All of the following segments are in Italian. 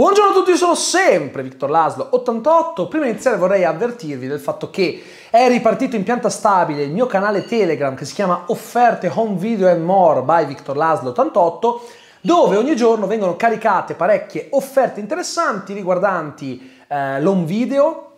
Buongiorno a tutti, io sono sempre Victor Laslo, 88. Prima di iniziare vorrei avvertirvi del fatto che è ripartito in pianta stabile il mio canale Telegram che si chiama Offerte Home Video and More by Victor Laslo 88, dove ogni giorno vengono caricate parecchie offerte interessanti riguardanti eh, l'home video,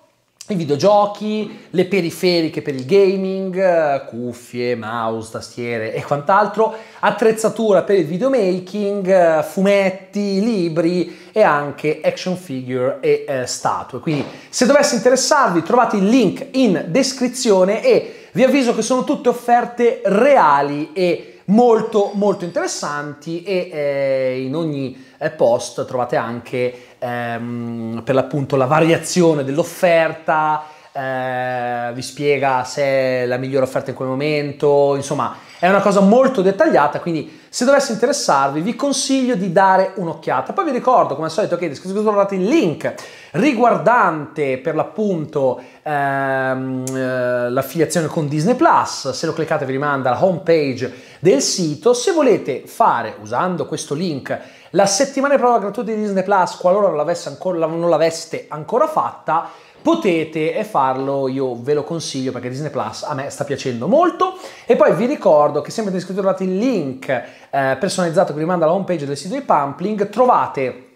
i videogiochi, le periferiche per il gaming, eh, cuffie, mouse, tastiere e quant'altro, attrezzatura per il videomaking, eh, fumetti, libri e anche action figure e eh, statue. Quindi se dovesse interessarvi trovate il link in descrizione e vi avviso che sono tutte offerte reali e molto molto interessanti e eh, in ogni eh, post trovate anche ehm, per l'appunto la variazione dell'offerta, eh, vi spiega se è la migliore offerta in quel momento, insomma è una cosa molto dettagliata, quindi se dovesse interessarvi vi consiglio di dare un'occhiata. Poi vi ricordo come al solito che in descrizione trovate il link riguardante per l'appunto ehm, eh, l'affiliazione con Disney Plus, se lo cliccate vi rimanda alla home page del sito, se volete fare usando questo link la settimana di prova gratuita di Disney Plus, qualora non, ancora, non l'aveste ancora fatta, potete eh, farlo, io ve lo consiglio perché Disney Plus a me sta piacendo molto e poi vi ricordo che sempre in descrizione trovate il link eh, personalizzato che vi manda alla homepage del sito di Pumpling, trovate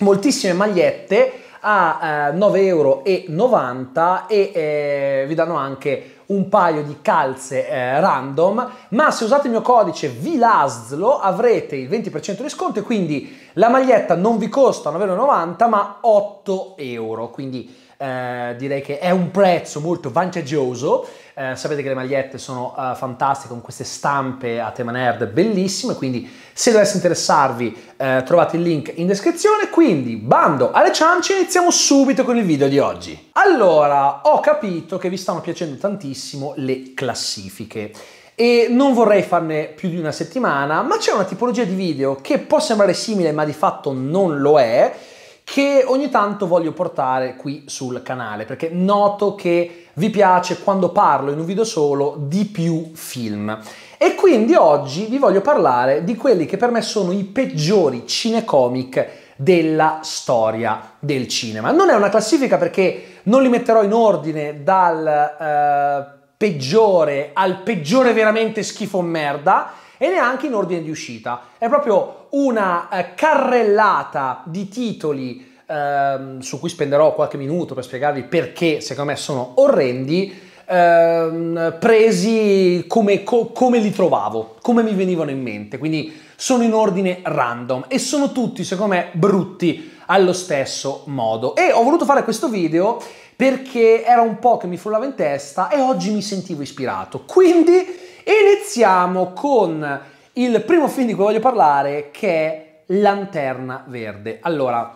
moltissime magliette a eh, 9,90€ e eh, vi danno anche un paio di calze eh, random, ma se usate il mio codice VLASLO avrete il 20% di sconto e quindi la maglietta non vi costa 9,90 ma 8 euro, quindi eh, direi che è un prezzo molto vantaggioso. Eh, sapete che le magliette sono uh, fantastiche con queste stampe a tema nerd bellissime, quindi se dovesse interessarvi eh, trovate il link in descrizione. Quindi bando alle ciance, iniziamo subito con il video di oggi. Allora, ho capito che vi stanno piacendo tantissimo le classifiche e non vorrei farne più di una settimana, ma c'è una tipologia di video che può sembrare simile ma di fatto non lo è che ogni tanto voglio portare qui sul canale perché noto che vi piace quando parlo in un video solo di più film. E quindi oggi vi voglio parlare di quelli che per me sono i peggiori cinecomic della storia del cinema. Non è una classifica perché non li metterò in ordine dal eh, peggiore al peggiore veramente schifo merda e neanche in ordine di uscita. È proprio una eh, carrellata di titoli ehm, su cui spenderò qualche minuto per spiegarvi perché secondo me sono orrendi, ehm, presi come, co come li trovavo, come mi venivano in mente, quindi sono in ordine random e sono tutti secondo me brutti allo stesso modo. E ho voluto fare questo video perché era un po' che mi frullava in testa e oggi mi sentivo ispirato. Quindi iniziamo con il primo film di cui voglio parlare che è Lanterna Verde. Allora,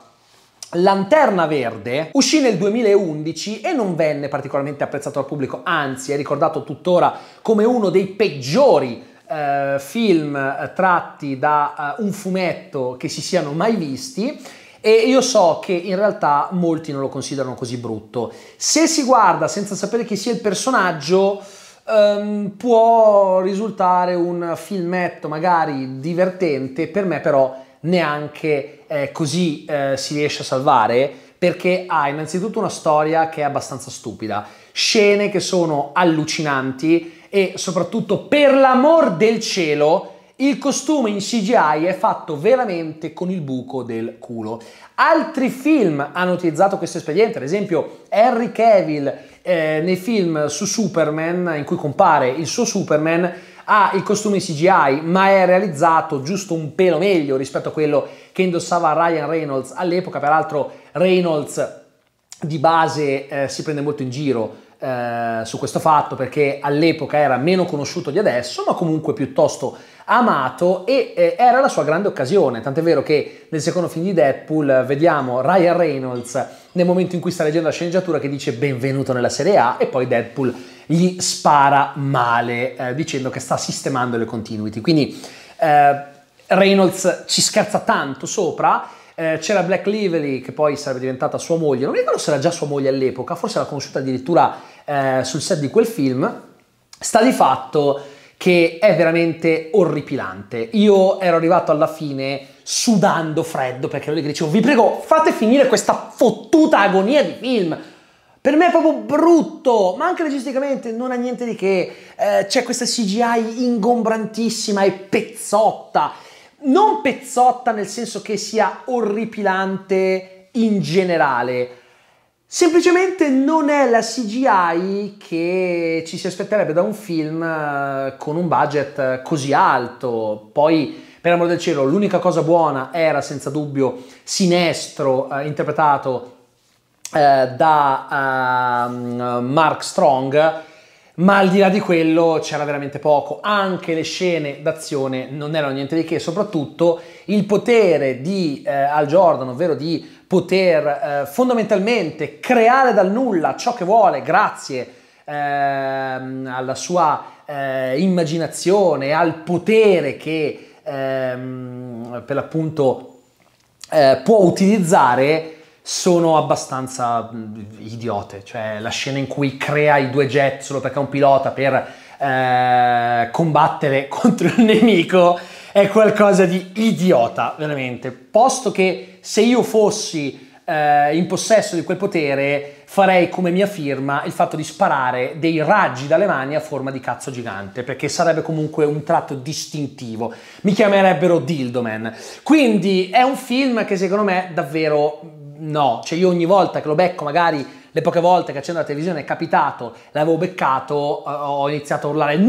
Lanterna Verde uscì nel 2011 e non venne particolarmente apprezzato dal pubblico, anzi è ricordato tuttora come uno dei peggiori eh, film eh, tratti da eh, un fumetto che si siano mai visti. E io so che in realtà molti non lo considerano così brutto. Se si guarda senza sapere chi sia il personaggio, um, può risultare un filmetto magari divertente, per me però neanche eh, così eh, si riesce a salvare perché ha innanzitutto una storia che è abbastanza stupida, scene che sono allucinanti e soprattutto per l'amor del cielo il costume in CGI è fatto veramente con il buco del culo. Altri film hanno utilizzato questo espediente, ad esempio Henry Cavill eh, nei film su Superman, in cui compare il suo Superman, ha il costume in CGI, ma è realizzato giusto un pelo meglio rispetto a quello che indossava Ryan Reynolds all'epoca. Peraltro Reynolds di base eh, si prende molto in giro eh, su questo fatto perché all'epoca era meno conosciuto di adesso, ma comunque piuttosto amato e eh, era la sua grande occasione, tant'è vero che nel secondo film di Deadpool eh, vediamo Ryan Reynolds nel momento in cui sta leggendo la sceneggiatura che dice benvenuto nella Serie A e poi Deadpool gli spara male eh, dicendo che sta sistemando le continuity. Quindi eh, Reynolds ci scherza tanto sopra eh, c'era Black Lively che poi sarebbe diventata sua moglie, non mi ricordo se era già sua moglie all'epoca, forse l'ha conosciuta addirittura eh, sul set di quel film. Sta di fatto che è veramente orripilante. Io ero arrivato alla fine sudando freddo perché ero lì dicevo vi prego fate finire questa fottuta agonia di film. Per me è proprio brutto, ma anche logisticamente non ha niente di che. Eh, c'è questa CGI ingombrantissima e pezzotta. Non pezzotta nel senso che sia orripilante in generale, Semplicemente non è la CGI che ci si aspetterebbe da un film eh, con un budget eh, così alto. Poi, per amore del cielo, l'unica cosa buona era senza dubbio Sinestro, eh, interpretato eh, da eh, Mark Strong. Ma al di là di quello c'era veramente poco, anche le scene d'azione non erano niente di che, soprattutto il potere di eh, Al Jordan, ovvero di poter eh, fondamentalmente creare dal nulla ciò che vuole grazie ehm, alla sua eh, immaginazione, al potere che ehm, per l'appunto eh, può utilizzare sono abbastanza mm, idiote, cioè la scena in cui crea i due jet solo perché è un pilota per eh, combattere contro il nemico è qualcosa di idiota, veramente. Posto che se io fossi eh, in possesso di quel potere, farei come mia firma il fatto di sparare dei raggi dalle mani a forma di cazzo gigante, perché sarebbe comunque un tratto distintivo. Mi chiamerebbero Dildoman. Quindi è un film che secondo me davvero no. Cioè io ogni volta che lo becco magari le poche volte che accendo la televisione è capitato, l'avevo beccato, eh, ho iniziato a urlare no,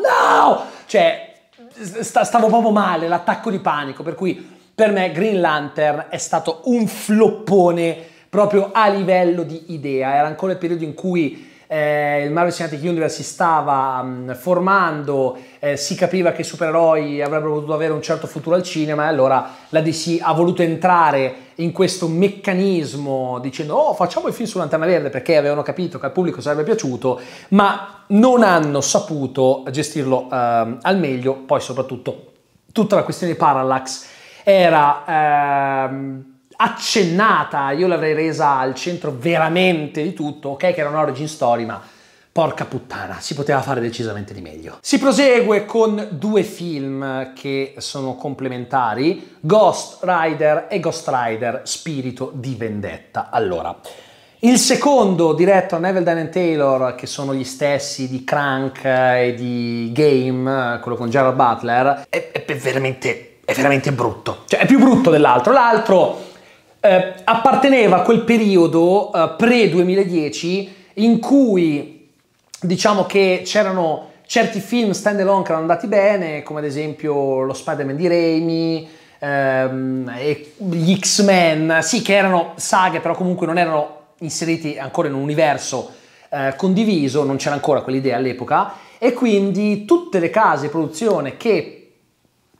no! Cioè stavo proprio male, l'attacco di panico, per cui per me Green Lantern è stato un floppone proprio a livello di idea, era ancora il periodo in cui eh, il Marvel Cinematic Universe si stava mh, mm, formando, eh, si capiva che i supereroi avrebbero potuto avere un certo futuro al cinema e allora la DC ha voluto entrare in questo meccanismo dicendo oh facciamo il film su Lanterna Verde perché avevano capito che al pubblico sarebbe piaciuto, ma non hanno saputo gestirlo ehm, al meglio, poi soprattutto tutta la questione di Parallax era... Ehm, accennata, io l'avrei resa al centro veramente di tutto, ok che era un origin story, ma Porca puttana, si poteva fare decisamente di meglio. Si prosegue con due film che sono complementari, Ghost Rider e Ghost Rider Spirito di Vendetta. Allora, il secondo diretto a Neville Dunn Taylor, che sono gli stessi di Crank e di Game, quello con Gerald Butler, è, è veramente è veramente brutto. Cioè, è più brutto dell'altro. L'altro eh, apparteneva a quel periodo eh, pre-2010 in cui diciamo che c'erano certi film stand alone che erano andati bene, come ad esempio lo Spider-Man di Raimi, ehm, e gli X-Men, sì che erano saghe però comunque non erano inseriti ancora in un universo eh, condiviso, non c'era ancora quell'idea all'epoca e quindi tutte le case di produzione che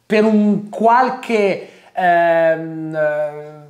per un qualche ehm,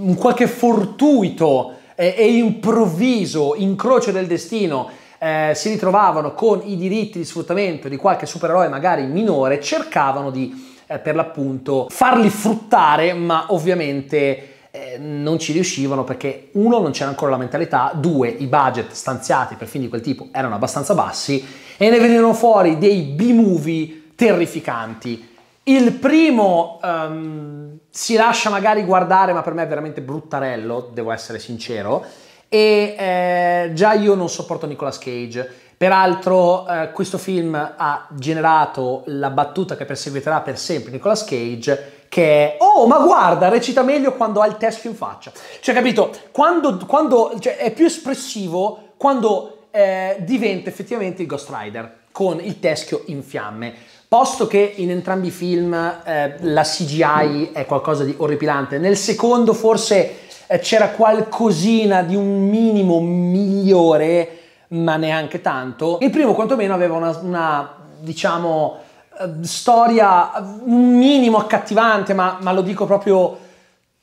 un qualche fortuito eh, e improvviso incrocio del destino eh, si ritrovavano con i diritti di sfruttamento di qualche supereroe magari minore, cercavano di eh, per l'appunto farli fruttare, ma ovviamente eh, non ci riuscivano perché uno non c'era ancora la mentalità, due i budget stanziati per film di quel tipo erano abbastanza bassi e ne venivano fuori dei B-movie terrificanti il primo um, si lascia magari guardare, ma per me è veramente bruttarello, devo essere sincero. E eh, già io non sopporto Nicolas Cage. Peraltro eh, questo film ha generato la battuta che perseguiterà per sempre Nicolas Cage che è oh ma guarda recita meglio quando ha il teschio in faccia. Cioè capito? Quando, quando cioè, è più espressivo quando eh, diventa effettivamente il Ghost Rider con il teschio in fiamme. Posto che in entrambi i film eh, la CGI è qualcosa di orripilante, nel secondo forse eh, c'era qualcosina di un minimo migliore, ma neanche tanto. Il primo quantomeno aveva una, una diciamo, eh, storia eh, un minimo accattivante, ma, ma lo dico proprio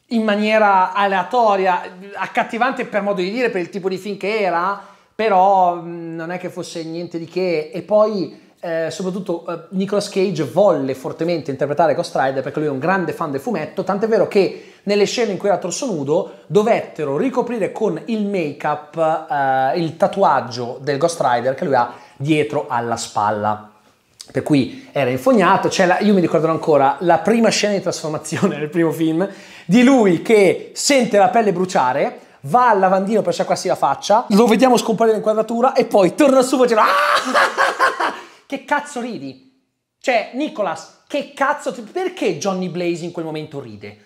in maniera aleatoria, accattivante per modo di dire, per il tipo di film che era, però mh, mm, non è che fosse niente di che. E poi eh, soprattutto eh, Nicolas Cage volle fortemente interpretare Ghost Rider perché lui è un grande fan del fumetto, tant'è vero che nelle scene in cui era torso nudo dovettero ricoprire con il make-up eh, il tatuaggio del Ghost Rider che lui ha dietro alla spalla. Per cui era infognato, la, io mi ricordo ancora la prima scena di trasformazione nel primo film di lui che sente la pelle bruciare, va al lavandino per sciacquarsi la faccia, lo vediamo scomparire in quadratura e poi torna su facendo ah! Che cazzo ridi? Cioè, Nicolas, che cazzo... Perché Johnny Blaze in quel momento ride?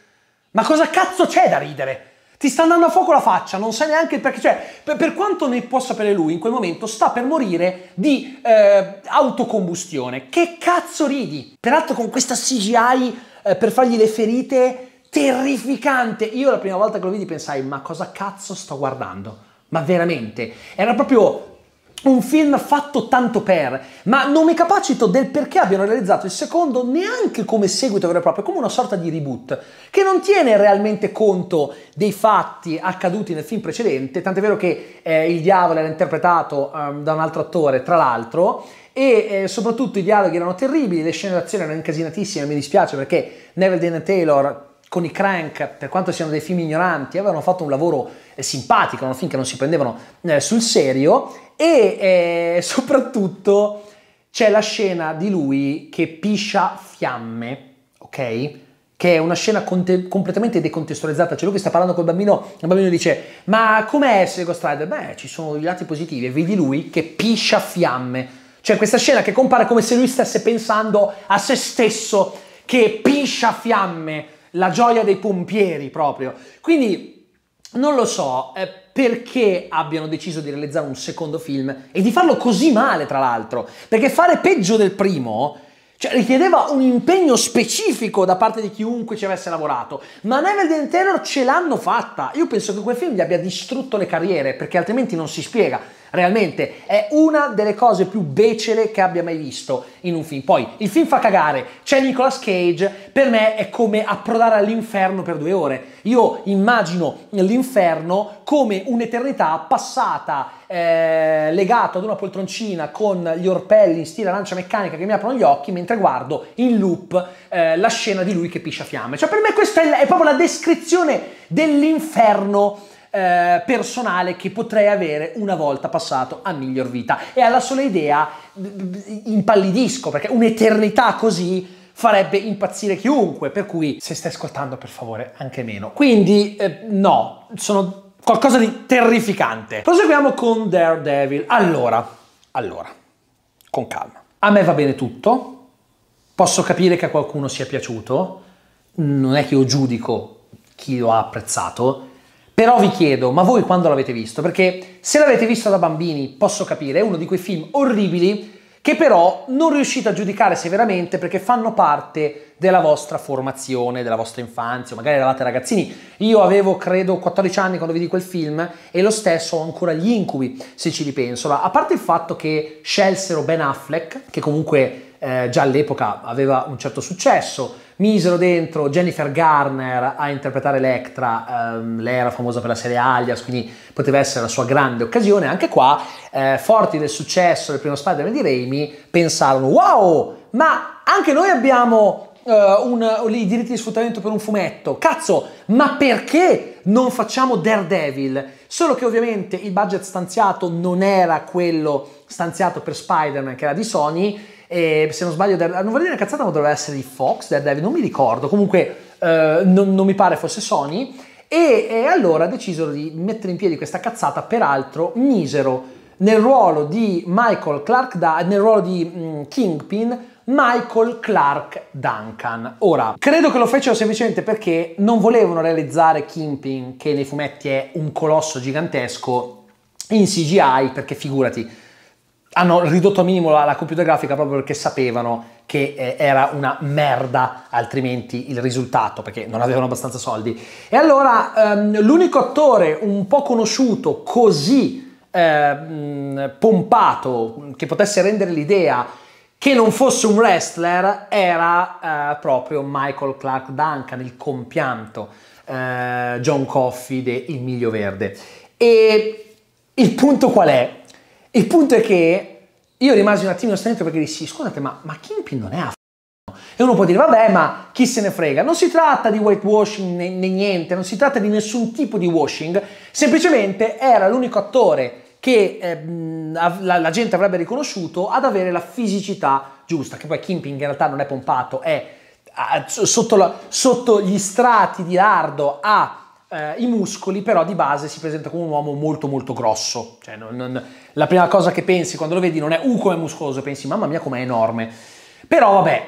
Ma cosa cazzo c'è da ridere? Ti sta andando a fuoco la faccia, non sai neanche il perché. Cioè, per, per, quanto ne può sapere lui, in quel momento sta per morire di eh, autocombustione. Che cazzo ridi? Peraltro con questa CGI eh, per fargli le ferite terrificante. Io la prima volta che lo vidi pensai, ma cosa cazzo sto guardando? Ma veramente, era proprio un film fatto tanto per, ma non mi capacito del perché abbiano realizzato il secondo neanche come seguito vero e proprio, come una sorta di reboot, che non tiene realmente conto dei fatti accaduti nel film precedente, tant'è vero che eh, il diavolo era interpretato um, da un altro attore, tra l'altro, e eh, soprattutto i dialoghi erano terribili, le scene d'azione erano incasinatissime, mi dispiace perché Neville Dana Taylor con i Crank, per quanto siano dei film ignoranti, avevano fatto un lavoro eh, simpatico, erano film che non si prendevano eh, sul serio e eh, soprattutto c'è la scena di lui che piscia fiamme, ok? Che è una scena conte- completamente decontestualizzata. C'è lui che sta parlando col bambino, e il bambino dice: Ma com'è essere Ghost Rider? Beh, ci sono i lati positivi. E vedi lui che piscia fiamme. Cioè, questa scena che compare come se lui stesse pensando a se stesso, che piscia fiamme, la gioia dei pompieri proprio. Quindi non lo so eh, perché abbiano deciso di realizzare un secondo film e di farlo così male, tra l'altro, perché fare peggio del primo cioè, richiedeva un impegno specifico da parte di chiunque ci avesse lavorato, ma Neville and Taylor ce l'hanno fatta. Io penso che quel film gli abbia distrutto le carriere, perché altrimenti non si spiega. Realmente è una delle cose più becere che abbia mai visto in un film. Poi il film fa cagare, c'è Nicolas Cage, per me è come approdare all'inferno per due ore. Io immagino l'inferno come un'eternità passata eh, legato ad una poltroncina con gli orpelli in stile arancia meccanica che mi aprono gli occhi mentre guardo in loop eh, la scena di lui che piscia fiamme. Cioè per me questa è, è proprio la descrizione dell'inferno eh, personale che potrei avere una volta passato a miglior vita. E alla sola idea impallidisco perché un'eternità così farebbe impazzire chiunque, per cui se stai ascoltando per favore anche meno. Quindi eh, no, sono qualcosa di terrificante. Proseguiamo con Daredevil. Allora, allora, con calma. A me va bene tutto, posso capire che a qualcuno sia piaciuto, non è che io giudico chi lo ha apprezzato, però vi chiedo, ma voi quando l'avete visto? Perché se l'avete visto da bambini, posso capire, è uno di quei film orribili che però non riuscite a giudicare severamente perché fanno parte della vostra formazione, della vostra infanzia, magari eravate ragazzini. Io avevo, credo, 14 anni quando vidi quel film e lo stesso ho ancora gli incubi, se ci ripenso. A parte il fatto che scelsero Ben Affleck, che comunque eh, già all'epoca aveva un certo successo, misero dentro Jennifer Garner a interpretare Electra, ehm, lei era famosa per la serie Alias, quindi poteva essere la sua grande occasione, anche qua, eh, forti del successo del primo Spider-Man di Raimi, pensarono, wow, ma anche noi abbiamo Uh, un, i diritti di sfruttamento per un fumetto. Cazzo, ma perché non facciamo Daredevil? Solo che ovviamente il budget stanziato non era quello stanziato per Spider-Man, che era di Sony, e se non sbaglio, non vorrei dire una cazzata, ma doveva essere di Fox, Daredevil, non mi ricordo. Comunque, eh, non, non mi pare fosse Sony. E, e, allora decisero di mettere in piedi questa cazzata, peraltro misero nel ruolo di Michael Clark, da- nel ruolo di mh, mm, Kingpin, Michael Clark Duncan. Ora, credo che lo fecero semplicemente perché non volevano realizzare Kingpin, che nei fumetti è un colosso gigantesco, in CGI, perché figurati, hanno ridotto a minimo la, la computer grafica proprio perché sapevano che eh, era una merda altrimenti il risultato perché non avevano abbastanza soldi e allora ehm, l'unico attore un po' conosciuto così ehm, pompato che potesse rendere l'idea che non fosse un wrestler era eh, proprio Michael Clark Duncan il compianto eh, John Coffey de Il Miglio Verde e il punto qual è? Il punto è che io rimasi un attimino stranito perché dissi, scusate, ma, ma Kimpin non è a afro. E uno può dire, vabbè, ma chi se ne frega? Non si tratta di whitewashing né, né niente, non si tratta di nessun tipo di washing, semplicemente era l'unico attore che eh, la, la, gente avrebbe riconosciuto ad avere la fisicità giusta, che poi Kimping in realtà non è pompato, è a, sotto, la, sotto, gli strati di lardo ha eh, i muscoli però di base si presenta come un uomo molto molto grosso, cioè non, non, la prima cosa che pensi quando lo vedi non è uh com'è muscoloso, pensi mamma mia com'è enorme, però vabbè,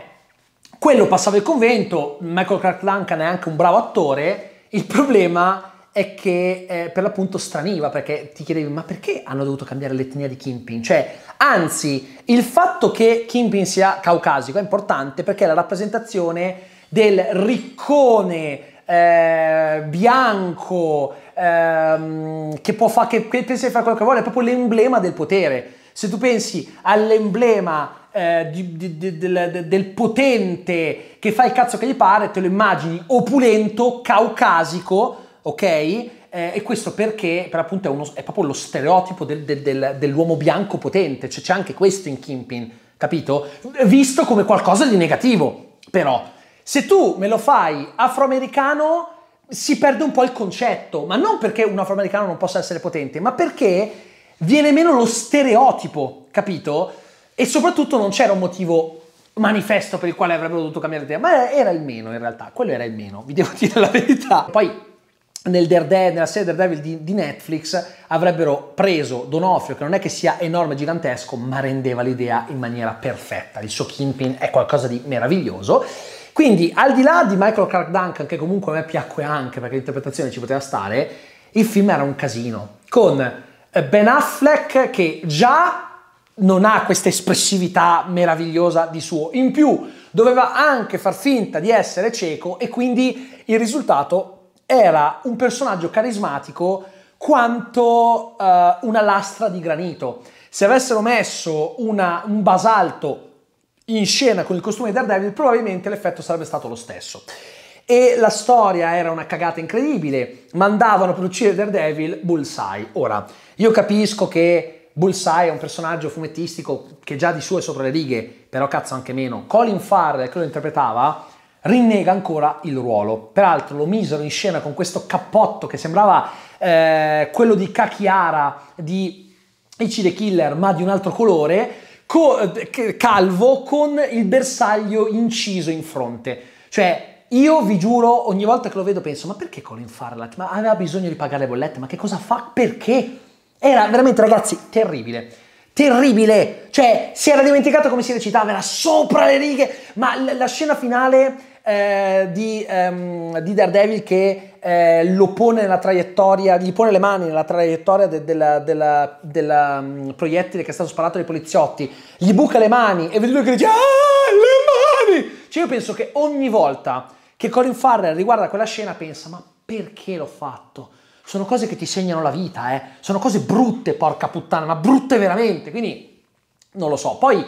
quello passava il convento, Michael Clark Duncan è anche un bravo attore, il problema è che eh, per l'appunto straniva perché ti chiedevi ma perché hanno dovuto cambiare l'etnia di Kimpin? Cioè, anzi, il fatto che Kimpin sia caucasico è importante perché è la rappresentazione del riccone eh, bianco, ehm, che, può fa, che, che pensa di fare quello che vuole, è proprio l'emblema del potere. Se tu pensi all'emblema eh, di, di, di, del, del, potente che fa il cazzo che gli pare, te lo immagini opulento, caucasico, ok? Eh, e questo perché per appunto è, uno, è proprio lo stereotipo del, del, dell'uomo bianco potente, cioè, c'è anche questo in Kimpin, capito? Visto come qualcosa di negativo, però. Se tu me lo fai afroamericano, si perde un po' il concetto, ma non perché un afroamericano non possa essere potente, ma perché viene meno lo stereotipo, capito? E soprattutto non c'era un motivo manifesto per il quale avrebbero dovuto cambiare idea, ma era il meno in realtà, quello era il meno, vi devo dire la verità. Poi nel Daredevil, nella serie Daredevil di, di, Netflix avrebbero preso Donofrio, che non è che sia enorme, gigantesco, ma rendeva l'idea in maniera perfetta. Il suo Kingpin è qualcosa di meraviglioso. Quindi, al di là di Michael Clark Duncan, che comunque a me piacque anche perché l'interpretazione ci poteva stare, il film era un casino. Con eh, Ben Affleck che già non ha questa espressività meravigliosa di suo. In più, doveva anche far finta di essere cieco e quindi il risultato era un personaggio carismatico quanto uh, una lastra di granito. Se avessero messo una, un basalto in scena con il costume di Daredevil, probabilmente l'effetto sarebbe stato lo stesso. E la storia era una cagata incredibile, mandavano per uccidere Daredevil Bullseye. Ora, io capisco che Bullseye è un personaggio fumettistico che già di suo è sopra le righe, però cazzo anche meno. Colin Farrell, che lo interpretava, rinnega ancora il ruolo. Peraltro lo misero in scena con questo cappotto che sembrava eh, quello di Kakiara di Ichi the Killer, ma di un altro colore, co- calvo con il bersaglio inciso in fronte. Cioè, io vi giuro, ogni volta che lo vedo penso, ma perché Colin Farlach? Ma aveva bisogno di pagare le bollette? Ma che cosa fa? Perché? Era veramente, ragazzi, terribile. Terribile! Cioè, si era dimenticato come si recitava, era sopra le righe, ma la, la scena finale eh, di, um, di Daredevil che eh, lo pone nella traiettoria, gli pone le mani nella traiettoria del de, de, de, mm, proiettile che è stato sparato dai poliziotti, gli buca le mani e vedi lui che dice ah le mani! Cioè io penso che ogni volta che Colin Farrell riguarda quella scena pensa ma perché l'ho fatto? Sono cose che ti segnano la vita, eh? sono cose brutte porca puttana, ma brutte veramente, quindi non lo so. Poi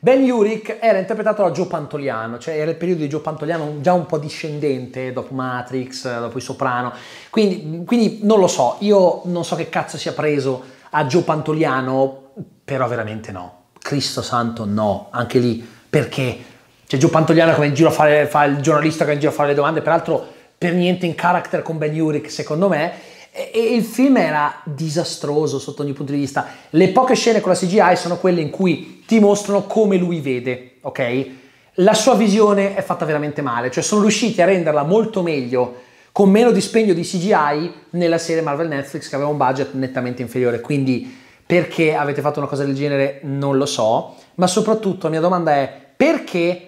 Ben Urich era interpretato da Joe Pantoliano, cioè era il periodo di Joe Pantoliano già un po' discendente dopo Matrix, dopo il Soprano, quindi, quindi non lo so, io non so che cazzo sia preso a Joe Pantoliano, però veramente no, Cristo santo no, anche lì, perché? c'è cioè, Joe Pantoliano che va in giro a fare, fa il giornalista che va in giro a fare le domande, peraltro per niente in character con Ben Urich secondo me, e il film era disastroso sotto ogni punto di vista. Le poche scene con la CGI sono quelle in cui ti mostrano come lui vede, ok? La sua visione è fatta veramente male, cioè sono riusciti a renderla molto meglio con meno dispendio di CGI nella serie Marvel Netflix che aveva un budget nettamente inferiore, quindi perché avete fatto una cosa del genere non lo so, ma soprattutto la mia domanda è perché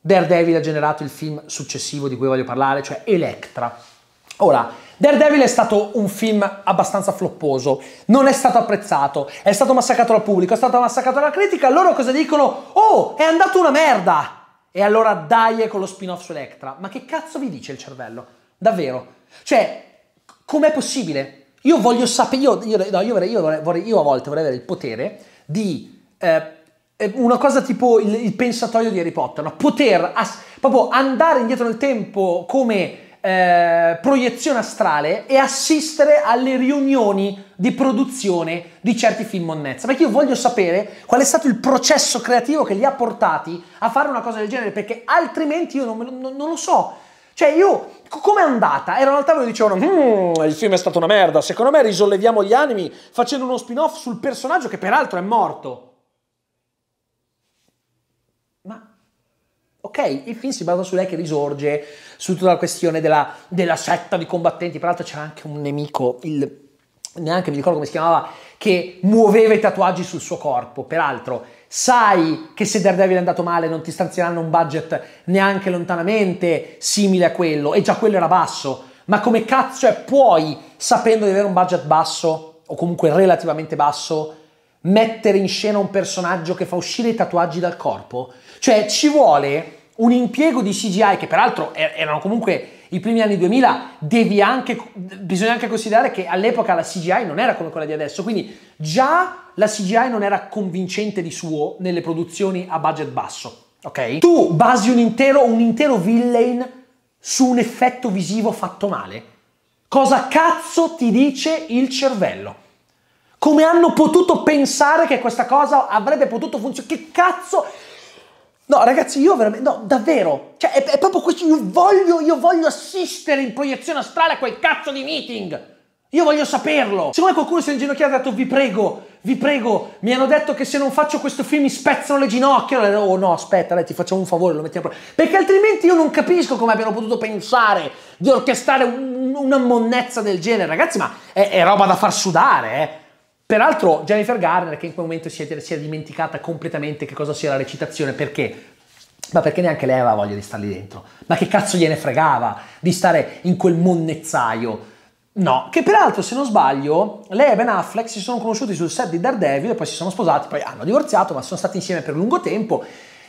Daredevil ha generato il film successivo di cui voglio parlare, cioè Electra. Ora, Daredevil è stato un film abbastanza flopposo, non è stato apprezzato, è stato massacrato dal pubblico, è stato massacrato dalla critica, loro cosa dicono? Oh, è andato una merda! E allora dai con lo spin-off su Electra. Ma che cazzo vi dice il cervello? Davvero? Cioè, com'è possibile? Io voglio sapere, io, io, no, io, vorrei, vorrei, io, a volte vorrei avere il potere di... Eh, eh, una cosa tipo il, il, pensatoio di Harry Potter, no? poter as- proprio andare indietro nel tempo come eh, proiezione astrale e assistere alle riunioni di produzione di certi film on Perché io voglio sapere qual è stato il processo creativo che li ha portati a fare una cosa del genere, perché altrimenti io non, non, non lo so. Cioè io, com'è andata? Erano al tavolo e dicevano, mm, il film è stato una merda, secondo me risolleviamo gli animi facendo uno spin-off sul personaggio che peraltro è morto. Ok, il film si basa su lei che risorge, su tutta la questione della, della setta di combattenti. Peraltro c'era anche un nemico, il, neanche mi ricordo come si chiamava, che muoveva i tatuaggi sul suo corpo. Peraltro, sai che se Daredevil è andato male non ti stanzieranno un budget neanche lontanamente simile a quello, e già quello era basso. Ma come cazzo è puoi, sapendo di avere un budget basso, o comunque relativamente basso, mettere in scena un personaggio che fa uscire i tatuaggi dal corpo? Cioè, ci vuole un impiego di CGI che peraltro erano comunque i primi anni 2000 devi anche, bisogna anche considerare che all'epoca la CGI non era come quella di adesso, quindi già la CGI non era convincente di suo nelle produzioni a budget basso, ok? Tu basi un intero, un intero villain su un effetto visivo fatto male? Cosa cazzo ti dice il cervello? Come hanno potuto pensare che questa cosa avrebbe potuto funzionare? Che cazzo? No, ragazzi, io veramente, no, davvero, cioè è, è proprio questo, io voglio, io voglio assistere in proiezione astrale a quel cazzo di meeting. Io voglio saperlo. Secondo me qualcuno si è inginocchiato e ha detto vi prego, vi prego, mi hanno detto che se non faccio questo film mi spezzano le ginocchia. Oh no, aspetta, dai, ti facciamo un favore, lo mettiamo Perché altrimenti io non capisco come abbiano potuto pensare di orchestrare un, una monnezza del genere. Ragazzi, ma è, è roba da far sudare, eh. Peraltro Jennifer Garner, che in quel momento si è, si è dimenticata completamente che cosa sia la recitazione, perché ma perché neanche lei aveva voglia di star lì dentro? Ma che cazzo gliene fregava di stare in quel monnezzaio? No, che peraltro se non sbaglio, lei e Ben Affleck si sono conosciuti sul set di Daredevil e poi si sono sposati, poi hanno divorziato, ma sono stati insieme per lungo tempo.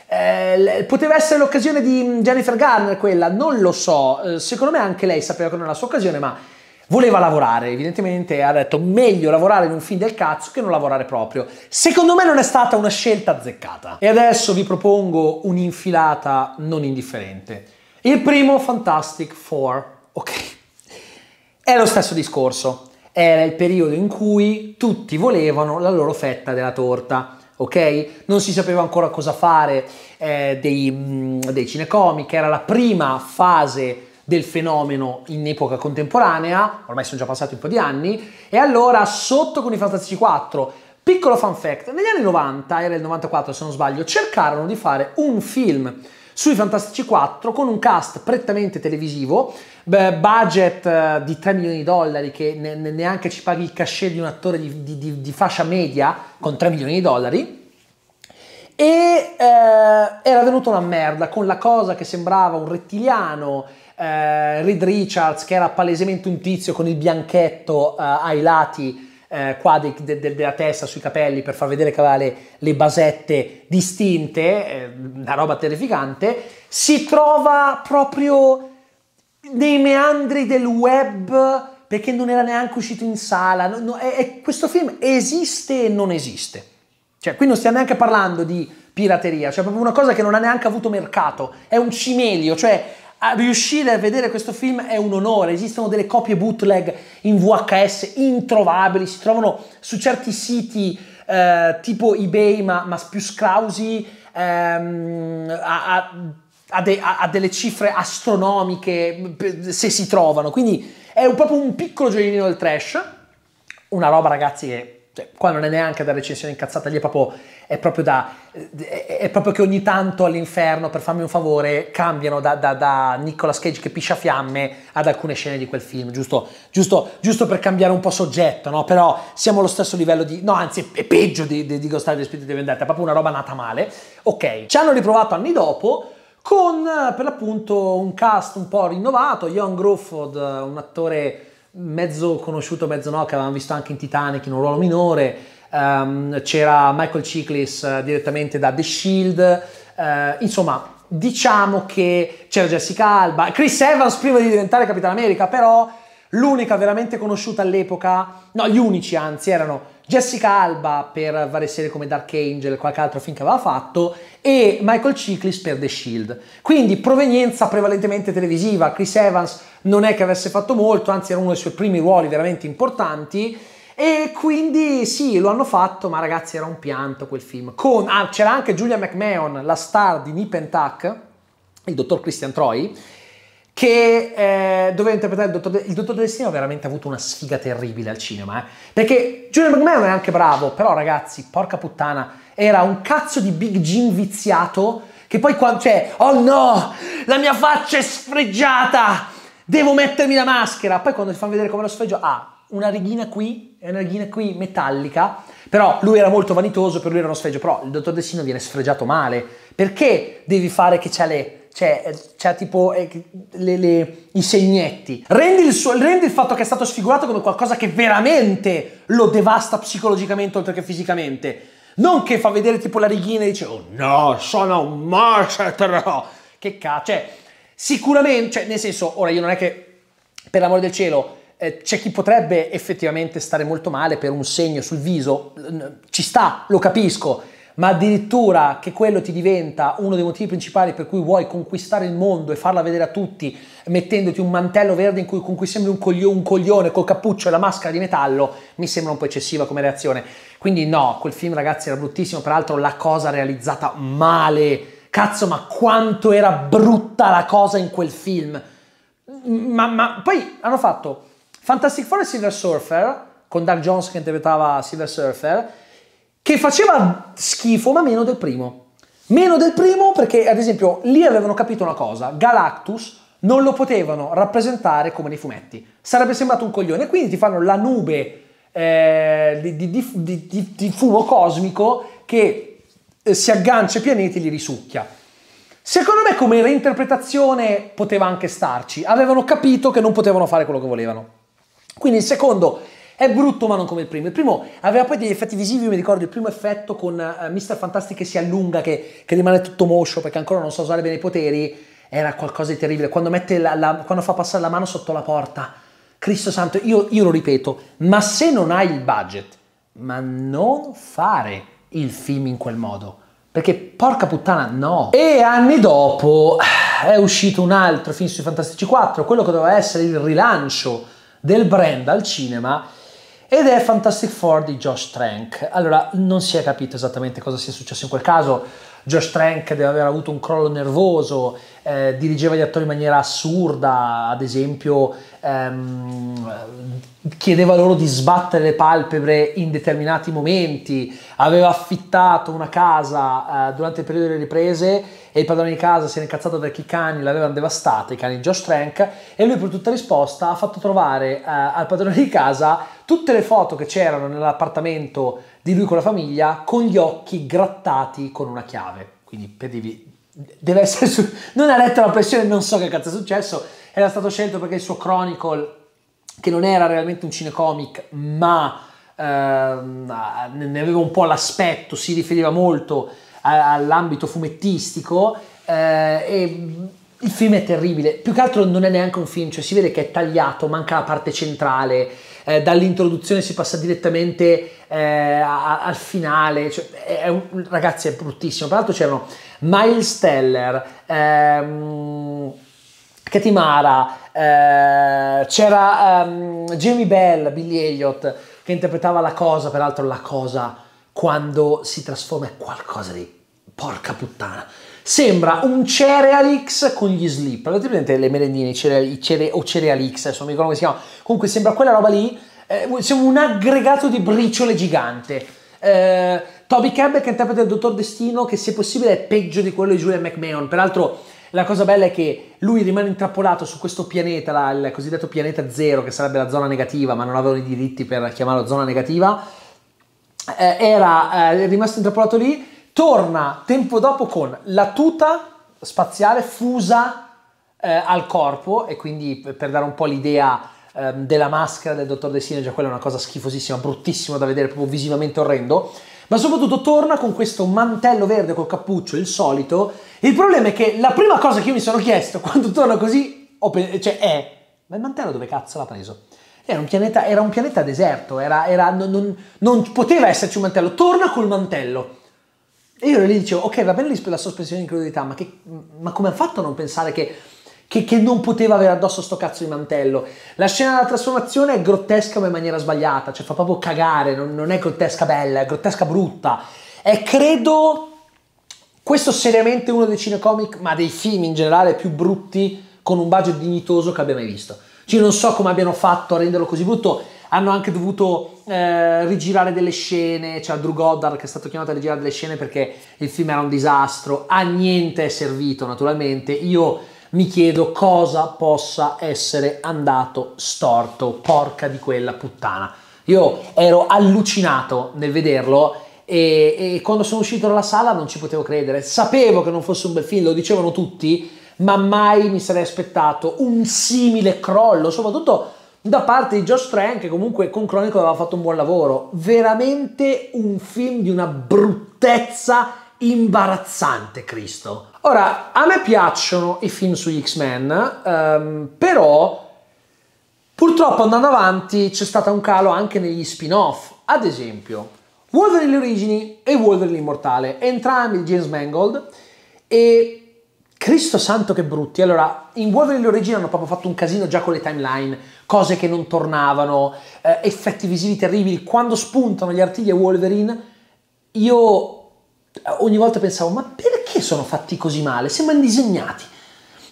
Eh, poteva essere l'occasione di mm, Jennifer Garner quella, non lo so, eh, secondo me anche lei sapeva che non era la sua occasione, ma voleva lavorare, evidentemente ha detto meglio lavorare in un film del cazzo che non lavorare proprio. Secondo me non è stata una scelta azzeccata. E adesso vi propongo un'infilata non indifferente. Il primo Fantastic Four, ok. È lo stesso discorso. Era il periodo in cui tutti volevano la loro fetta della torta. ok? Non si sapeva ancora cosa fare eh, dei, mh, mm, dei cinecomic, era la prima fase del fenomeno in epoca contemporanea, ormai sono già passati un po' di anni, e allora sotto con i Fantastici 4, piccolo fan fact, negli anni 90, era il 94 se non sbaglio, cercarono di fare un film sui Fantastici 4 con un cast prettamente televisivo, budget eh, di 3 milioni di dollari che neanche ci paghi il cachet di un attore di, di, di fascia media con 3 milioni di dollari. E eh, era venuta una merda con la cosa che sembrava un rettiliano eh, Reed Richards che era palesemente un tizio con il bianchetto eh, ai lati eh, qua de, de, de, della testa sui capelli per far vedere che aveva le, le basette distinte, eh, una roba terrificante, si trova proprio nei meandri del web perché non era neanche uscito in sala. No, no, è, è, questo film esiste e non esiste. Cioè, qui non stiamo neanche parlando di pirateria, cioè proprio una cosa che non ha neanche avuto mercato, è un cimelio, cioè a riuscire a vedere questo film è un onore. Esistono delle copie bootleg in VHS introvabili, si trovano su certi siti eh, tipo eBay, ma, ma più scrausi, ehm, a, a, a, de, a, delle cifre astronomiche se si trovano. Quindi è proprio un piccolo gioiellino del trash. Una roba, ragazzi, che cioè, qua non è neanche da recensione incazzata, lì è proprio è proprio da è proprio che ogni tanto all'inferno, per farmi un favore, cambiano da, da, da Nicolas Cage che piscia fiamme ad alcune scene di quel film, giusto, giusto, giusto per cambiare un po' soggetto, no? Però siamo allo stesso livello di... No, anzi, è peggio di, di, di Ghost Rider Spirito di Vendetta, è proprio una roba nata male. Ok, ci hanno riprovato anni dopo con, per l'appunto, un cast un po' rinnovato, John Crawford, un attore mezzo conosciuto, mezzo no, che avevamo visto anche in Titanic in un ruolo minore, um, c'era Michael Ciclis eh, direttamente da The Shield, uh, insomma diciamo che c'era Jessica Alba, Chris Evans prima di diventare Capitano America, però l'unica veramente conosciuta all'epoca, no gli unici anzi erano Jessica Alba per varie serie come Dark Angel, e qualche altro film che aveva fatto, e Michael Ciclis per The Shield. Quindi provenienza prevalentemente televisiva, Chris Evans non è che avesse fatto molto, anzi era uno dei suoi primi ruoli veramente importanti, e quindi sì, lo hanno fatto, ma ragazzi era un pianto quel film. Con, ah, c'era anche Julia McMahon, la star di Nip and Tuck, il dottor Christian Troy, che eh, doveva interpretare il dottor, De- il dottor Destino ha veramente avuto una sfiga terribile al cinema eh? perché Julia McMahon è anche bravo però ragazzi porca puttana era un cazzo di Big Jim viziato che poi quando c'è, cioè, oh no la mia faccia è sfregiata devo mettermi la maschera poi quando ti fanno vedere come lo sfregio ah una righina qui e una righina qui metallica, però lui era molto vanitoso, per lui era uno sfregio, però il dottor Dessino viene sfregiato male, perché devi fare che c'è le... C'è, c'è tipo eh, le, le, i segnetti. Rendi il, suo, rendi il fatto che è stato sfigurato come qualcosa che veramente lo devasta psicologicamente oltre che fisicamente. Non che fa vedere tipo la righina e dice oh no, sono un mascetro. Che cazzo. Cioè, sicuramente, cioè, nel senso, ora io non è che, per l'amore del cielo, eh, c'è chi potrebbe effettivamente stare molto male per un segno sul viso, ci sta, lo capisco, ma addirittura che quello ti diventa uno dei motivi principali per cui vuoi conquistare il mondo e farla vedere a tutti, mettendoti un mantello verde cui, con cui sembri un, coglio, un coglione col cappuccio e la maschera di metallo, mi sembra un po' eccessiva come reazione. Quindi no, quel film ragazzi era bruttissimo, peraltro la cosa realizzata male. Cazzo, ma quanto era brutta la cosa in quel film. Ma, ma poi hanno fatto Fantastic Four e Silver Surfer, con Doug Jones che interpretava Silver Surfer, che faceva schifo ma meno del primo. Meno del primo perché, ad esempio, lì avevano capito una cosa, Galactus non lo potevano rappresentare come nei fumetti. Sarebbe sembrato un coglione, quindi ti fanno la nube eh, di, di, di, di, fumo cosmico che eh, si aggancia ai pianeti e li risucchia. Secondo me come reinterpretazione poteva anche starci, avevano capito che non potevano fare quello che volevano. Quindi il secondo è brutto ma non come il primo. Il primo aveva poi degli effetti visivi, io mi ricordo il primo effetto con uh, eh, Mr. Fantastic che si allunga, che, che rimane tutto moscio perché ancora non sa so usare bene i poteri, era qualcosa di terribile. Quando, la, la, quando, fa passare la mano sotto la porta, Cristo Santo, io, io lo ripeto, ma se non hai il budget, ma non fare il film in quel modo. Perché porca puttana, no. E anni dopo eh, è uscito un altro film sui Fantastici 4, quello che doveva essere il rilancio del brand al cinema ed è Fantastic Four di Josh Trank. Allora, non si è capito esattamente cosa sia successo in quel caso. Josh Trank deve aver avuto un crollo nervoso, eh, dirigeva gli attori in maniera assurda, ad esempio ehm, chiedeva loro di sbattere le palpebre in determinati momenti, aveva affittato una casa eh, durante il periodo delle riprese e il padrone di casa si era incazzato perché i cani l'avevano devastata, i cani Josh Trank, e lui per tutta risposta ha fatto trovare eh, al padrone di casa tutte le foto che c'erano nell'appartamento di lui con la famiglia con gli occhi grattati con una chiave. Quindi per dirvi, deve essere su... non ha retto la pressione, non so che cazzo è successo, era stato scelto perché il suo Chronicle, che non era realmente un cinecomic, ma ehm, ne aveva un po' l'aspetto, si riferiva molto all'ambito fumettistico eh, e il film è terribile, più che altro non è neanche un film, cioè si vede che è tagliato, manca la parte centrale, eh, dall'introduzione si passa direttamente eh, a, al finale, cioè, è un, ragazzi è bruttissimo, tra l'altro c'erano Miles Teller, ehm, Katimara, eh, c'era ehm, Jamie Bell, Billy Elliott che interpretava la cosa, peraltro la cosa quando si trasforma in qualcosa di porca puttana. Sembra un Cerealix con gli slip. Avete presente le merendine, i cere, o Cerealix, adesso non mi ricordo come si chiama. Comunque sembra quella roba lì, eh, sembra un aggregato di briciole gigante. Eh, Toby Campbell che interpreta il Dottor Destino, che se possibile è peggio di quello di Julian McMahon. Peraltro la cosa bella è che lui rimane intrappolato su questo pianeta, là, il cosiddetto pianeta zero, che sarebbe la zona negativa, ma non avevano i diritti per chiamarlo zona negativa eh, era eh, rimasto intrappolato lì, torna tempo dopo con la tuta spaziale fusa eh, al corpo e quindi per dare un po' l'idea ehm, della maschera del dottor Destino, cioè già quella è una cosa schifosissima, bruttissima da vedere, proprio visivamente orrendo, ma soprattutto torna con questo mantello verde col cappuccio, il solito. Il problema è che la prima cosa che io mi sono chiesto quando torna così, cioè è, ma il mantello dove cazzo l'ha preso? Era un pianeta, era un pianeta deserto, era, era, non, non, non, poteva esserci un mantello, torna col mantello. E io gli dicevo, ok, va bene la sospensione di incredulità, ma, che, ma come ha fatto a non pensare che, che, che, non poteva avere addosso sto cazzo di mantello? La scena della trasformazione è grottesca ma in maniera sbagliata, cioè fa proprio cagare, non, non è grottesca bella, è grottesca brutta. È credo questo seriamente uno dei cinecomic, ma dei film in generale più brutti con un budget dignitoso che abbia mai visto. Cioè non so come abbiano fatto a renderlo così brutto, hanno anche dovuto eh, rigirare delle scene, cioè Drew Goddard che è stato chiamato a rigirare delle scene perché il film era un disastro, a niente è servito naturalmente, io mi chiedo cosa possa essere andato storto, porca di quella puttana. Io ero allucinato nel vederlo e, e quando sono uscito dalla sala non ci potevo credere, sapevo che non fosse un bel film, lo dicevano tutti, ma mai mi sarei aspettato un simile crollo, soprattutto da parte di Josh Tran che comunque con Chronicle aveva fatto un buon lavoro. Veramente un film di una bruttezza imbarazzante, Cristo. Ora, a me piacciono i film sugli X-Men, ehm, però purtroppo andando avanti c'è stato un calo anche negli spin-off. Ad esempio, Wolverine le origini e Wolverine l'immortale, entrambi James Mangold e Cristo santo che brutti. Allora, in Wolverine l'origine hanno proprio fatto un casino già con le timeline, cose che non tornavano, eh, effetti visivi terribili. Quando spuntano gli artigli a Wolverine, io eh, ogni volta pensavo, ma perché sono fatti così male? Sembrano disegnati.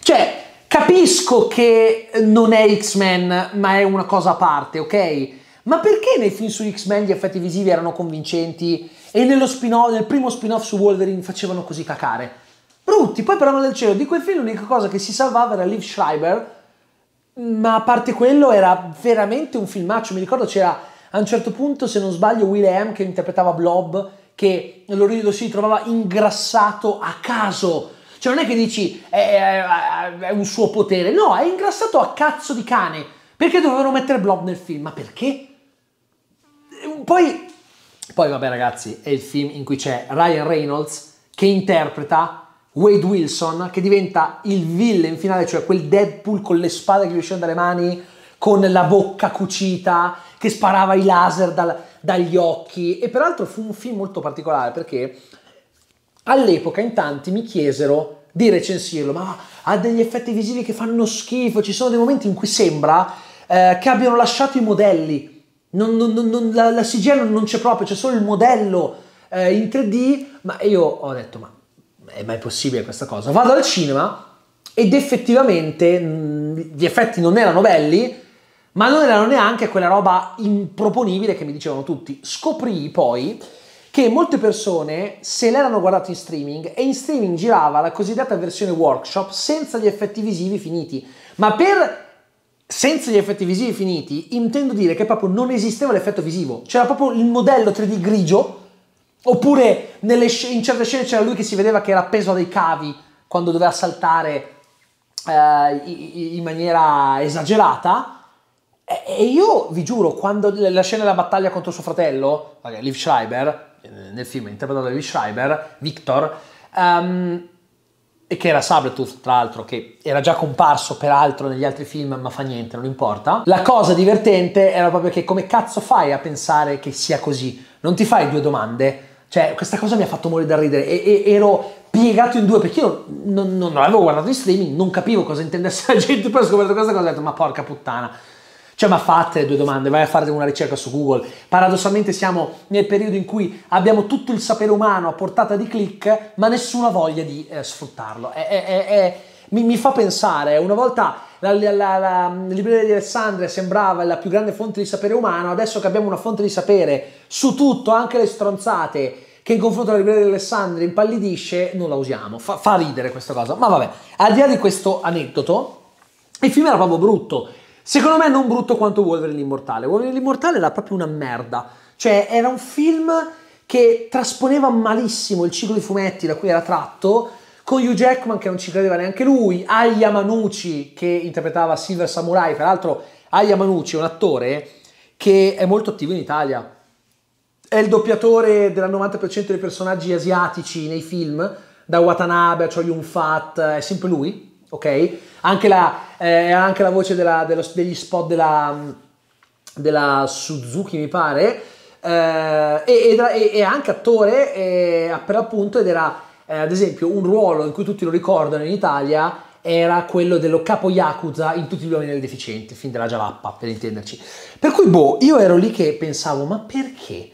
Cioè, capisco che eh, non è X-Men, ma è una cosa a parte, ok? Ma perché nei film su X-Men gli effetti visivi erano convincenti e spin nel primo spin-off su Wolverine facevano così cacare? brutti. Poi per amore del cielo, di quel film l'unica cosa che si salvava era Liv Schreiber, ma a parte quello era veramente un filmaccio. Mi ricordo c'era a un certo punto, se non sbaglio, William che interpretava Blob, che Lorido si trovava ingrassato a caso. Cioè non è che dici è, eh, è, eh, eh, è un suo potere, no, è ingrassato a cazzo di cane. Perché dovevano mettere Blob nel film? Ma perché? Poi, poi vabbè ragazzi, è il film in cui c'è Ryan Reynolds che interpreta Wade Wilson che diventa il villain finale, cioè quel Deadpool con le spade che gli uscivano dalle mani, con la bocca cucita, che sparava i laser dal, dagli occhi. E peraltro fu un film molto particolare perché all'epoca in tanti mi chiesero di recensirlo, ma ha degli effetti visivi che fanno schifo, ci sono dei momenti in cui sembra eh, che abbiano lasciato i modelli, non, non, non, la, la CGI non c'è proprio, c'è solo il modello eh, in 3D, ma io ho detto ma è mai possibile questa cosa? Vado al cinema ed effettivamente mm, gli effetti non erano belli, ma non erano neanche quella roba improponibile che mi dicevano tutti. Scoprì poi che molte persone se l'erano guardato in streaming e in streaming girava la cosiddetta versione workshop senza gli effetti visivi finiti, ma per senza gli effetti visivi finiti intendo dire che proprio non esisteva l'effetto visivo, c'era proprio il modello 3D grigio Oppure sc- in certe scene c'era lui che si vedeva che era appeso a dei cavi quando doveva saltare eh, in maniera esagerata. E io vi giuro, quando la scena della battaglia contro suo fratello, Liv Schreiber, eh, nel film interpretato da Liv Schreiber, Victor, um, che era Sabretooth tra l'altro, che era già comparso peraltro negli altri film, ma fa niente, non importa. La cosa divertente era proprio che come cazzo fai a pensare che sia così? Non ti fai due domande, cioè, questa cosa mi ha fatto morire da ridere e, e ero piegato in due perché io non, non, non avevo guardato in streaming, non capivo cosa intendesse la gente, poi ho scoperto questa cosa e ho detto ma porca puttana. Cioè, ma fate due domande, vai a fare una ricerca su Google. Paradossalmente siamo nel periodo in cui abbiamo tutto il sapere umano a portata di click, ma nessuna voglia di eh, sfruttarlo. È, è, è, mi, mi fa pensare, una volta la, la, la, la, libreria di Alessandria sembrava la più grande fonte di sapere umano, adesso che abbiamo una fonte di sapere su tutto, anche le stronzate, che in confronto alla libreria di Alessandria impallidisce, non la usiamo. Fa, fa ridere questa cosa. Ma vabbè, al di là di questo aneddoto, il film era proprio brutto. Secondo me non brutto quanto Wolverine l'Immortale. Wolverine l'Immortale era proprio una merda. Cioè, era un film che trasponeva malissimo il ciclo di fumetti da cui era tratto con Hugh Jackman che non ci credeva neanche lui, Aya Manucci che interpretava Silver Samurai, peraltro Aya Manucci è un attore che è molto attivo in Italia, è il doppiatore del 90% dei personaggi asiatici nei film, da Watanabe a Choi Yun Fat, è sempre lui, ok? Anche la, eh, anche la voce della, dello, degli spot della, della, Suzuki mi pare, eh, e, e, e, anche attore eh, per appunto ed era eh, ad esempio un ruolo in cui tutti lo ricordano in Italia era quello dello capo Yakuza in tutti gli uomini del deficiente, fin dalla Jalappa per intenderci. Per cui, boh, io ero lì che pensavo, ma perché?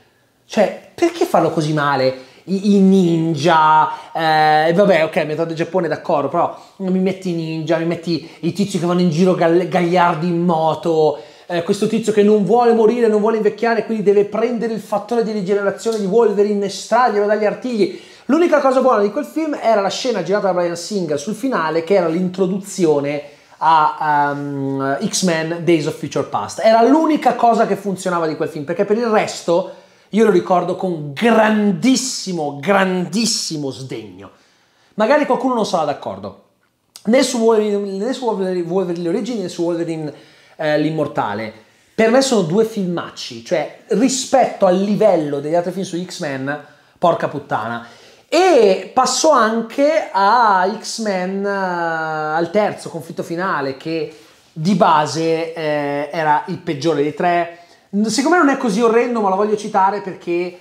Cioè, perché farlo così male? i, ninja, eh, vabbè ok, metà del Giappone d'accordo, però mi metti i ninja, mi metti i tizi che vanno in giro gagliardi in moto, eh, questo tizio che non vuole morire, non vuole invecchiare, quindi deve prendere il fattore di rigenerazione di Wolverine, estrarglielo dagli artigli. L'unica cosa buona di quel film era la scena girata da Brian Singer sul finale, che era l'introduzione a um, X-Men Days of Future Past. Era l'unica cosa che funzionava di quel film, perché per il resto io lo ricordo con grandissimo, grandissimo sdegno. Magari qualcuno non sarà d'accordo. Né su Wolverine, né su Wolverine, Wolverine le origini, né su Wolverine eh, l'immortale. Per me sono due filmacci, cioè rispetto al livello degli altri film su X-Men, porca puttana. E passò anche a X-Men, uh, al terzo conflitto finale, che di base eh, era il peggiore dei tre. Secondo me non è così orrendo, ma lo voglio citare perché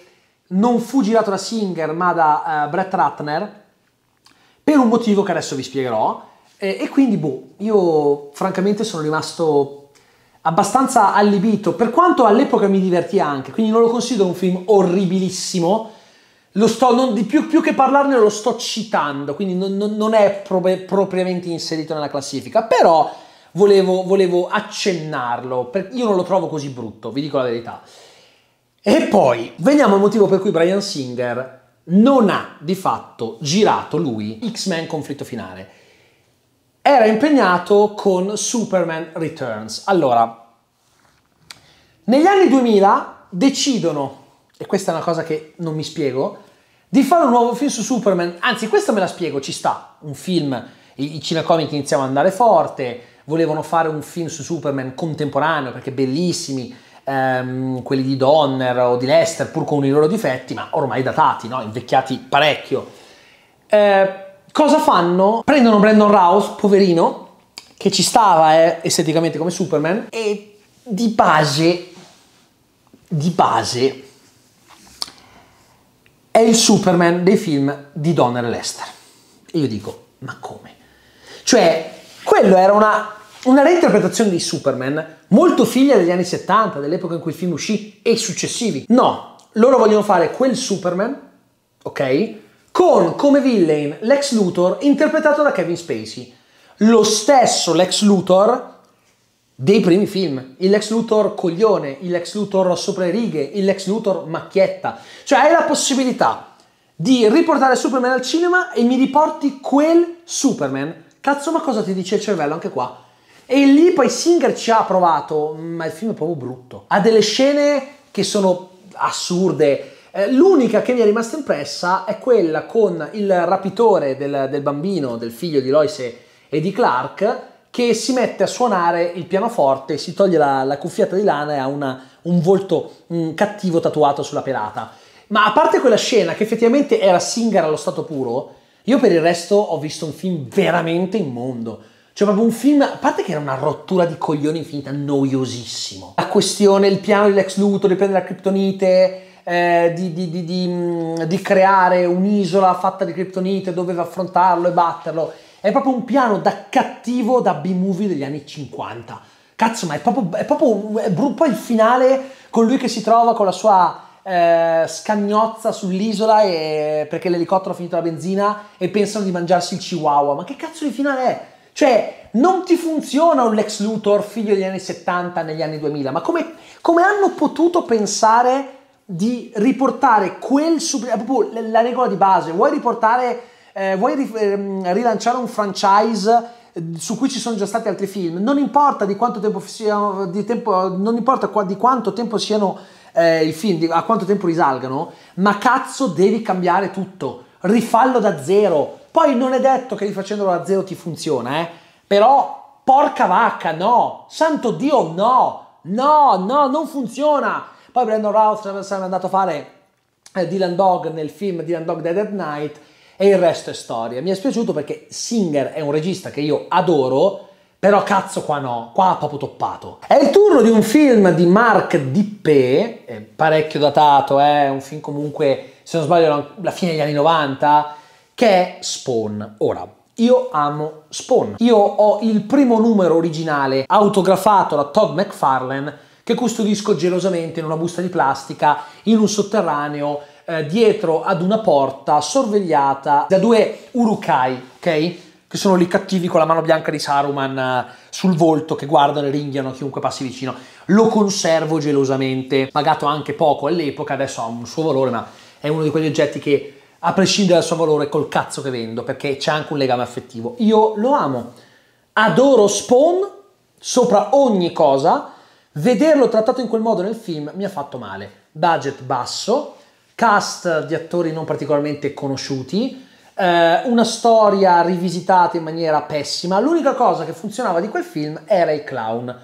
non fu girato da Singer, ma da uh, Brett Ratner, per un motivo che adesso vi spiegherò. Eh, e quindi, boh, io francamente sono rimasto abbastanza allibito, per quanto all'epoca mi divertì anche, quindi non lo considero un film orribilissimo, lo sto non di più, più che parlarne lo sto citando, quindi non, non, non è prop- propriamente inserito nella classifica, però volevo, volevo accennarlo, io non lo trovo così brutto, vi dico la verità. E poi veniamo al motivo per cui Brian Singer non ha di fatto girato lui X-Men conflitto finale. Era impegnato con Superman Returns. Allora, negli anni 2000 decidono, e questa è una cosa che non mi spiego, di fare un nuovo film su Superman. Anzi, questo me la spiego, ci sta. Un film, i, i cinecomic iniziamo ad andare forte, volevano fare un film su Superman contemporaneo perché bellissimi, ehm, quelli di Donner o di Lester, pur con i loro difetti, ma ormai datati, no? invecchiati parecchio. Eh, cosa fanno? Prendono Brandon Rouse, poverino, che ci stava eh, esteticamente come Superman, e di base, di base, è il Superman dei film di Donner e Lester. E io dico, ma come? Cioè, quello era una, una reinterpretazione di Superman molto figlia degli anni 70, dell'epoca in cui il film uscì e successivi. No, loro vogliono fare quel Superman, ok? Con come villain Lex Luthor interpretato da Kevin Spacey. Lo stesso Lex Luthor dei primi film. Il Lex Luthor coglione, il Lex Luthor sopra le righe, il Lex Luthor macchietta. Cioè hai la possibilità di riportare Superman al cinema e mi riporti quel Superman. Cazzo, ma cosa ti dice il cervello anche qua? E lì poi Singer ci ha provato, ma il film è proprio brutto. Ha delle scene che sono assurde. Eh, l'unica che mi è rimasta impressa è quella con il rapitore del, del bambino, del figlio di Lois e, e di Clark, che si mette a suonare il pianoforte, si toglie la, la cuffiata di lana e ha una, un volto mh, mm, cattivo tatuato sulla pelata. Ma a parte quella scena, che effettivamente era Singer allo stato puro, io per il resto ho visto un film veramente immondo. Cioè proprio un film, a parte che era una rottura di coglioni infinita, noiosissimo. La questione, il piano di Lex Luthor di prendere la criptonite, eh, di, di, di, di mm, creare un'isola fatta di criptonite, doveva affrontarlo e batterlo è proprio un piano da cattivo da B-movie degli anni 50. Cazzo, ma è proprio, è proprio è poi il finale con lui che si trova con la sua eh, scagnozza sull'isola e, perché l'elicottero ha finito la benzina e pensano di mangiarsi il chihuahua. Ma che cazzo di finale è? Cioè, non ti funziona un Lex Luthor figlio degli anni 70 negli anni 2000, ma come, come hanno potuto pensare di riportare quel super... proprio la regola di base, vuoi riportare eh, vuoi ri- ehm, rilanciare un franchise eh, su cui ci sono già stati altri film, non importa di quanto tempo siano, di tempo, non importa di quanto tempo siano eh, i film, di, a quanto tempo risalgano, ma cazzo devi cambiare tutto, rifallo da zero. Poi non è detto che rifacendolo da zero ti funziona, eh? però porca vacca, no, santo Dio, no, no, no, non funziona. Poi Brandon Routh eh, sarebbe andato a fare eh, Dylan Dog nel film Dylan Dog Dead at Night e il resto è storia. Mi è spiaciuto perché Singer è un regista che io adoro, però cazzo qua no, qua ha proprio toppato. È il turno di un film di Marc Dippé, parecchio datato, eh, è eh? un film comunque, se non sbaglio, la fine degli anni 90, che è Spawn. Ora, io amo Spawn. Io ho il primo numero originale autografato da Todd McFarlane che custodisco gelosamente in una busta di plastica in un sotterraneo eh, dietro ad una porta sorvegliata da due urukai, ok? Che sono lì cattivi con la mano bianca di Saruman eh, sul volto che guardano e ringhiano chiunque passi vicino. Lo conservo gelosamente, pagato anche poco all'epoca, adesso ha un suo valore, ma è uno di quegli oggetti che a prescindere dal suo valore col cazzo che vendo, perché c'è anche un legame affettivo. Io lo amo. Adoro Spawn sopra ogni cosa. Vederlo trattato in quel modo nel film mi ha fatto male. Budget basso, cast di attori non particolarmente conosciuti, eh, una storia rivisitata in maniera pessima. L'unica cosa che funzionava di quel film era il clown.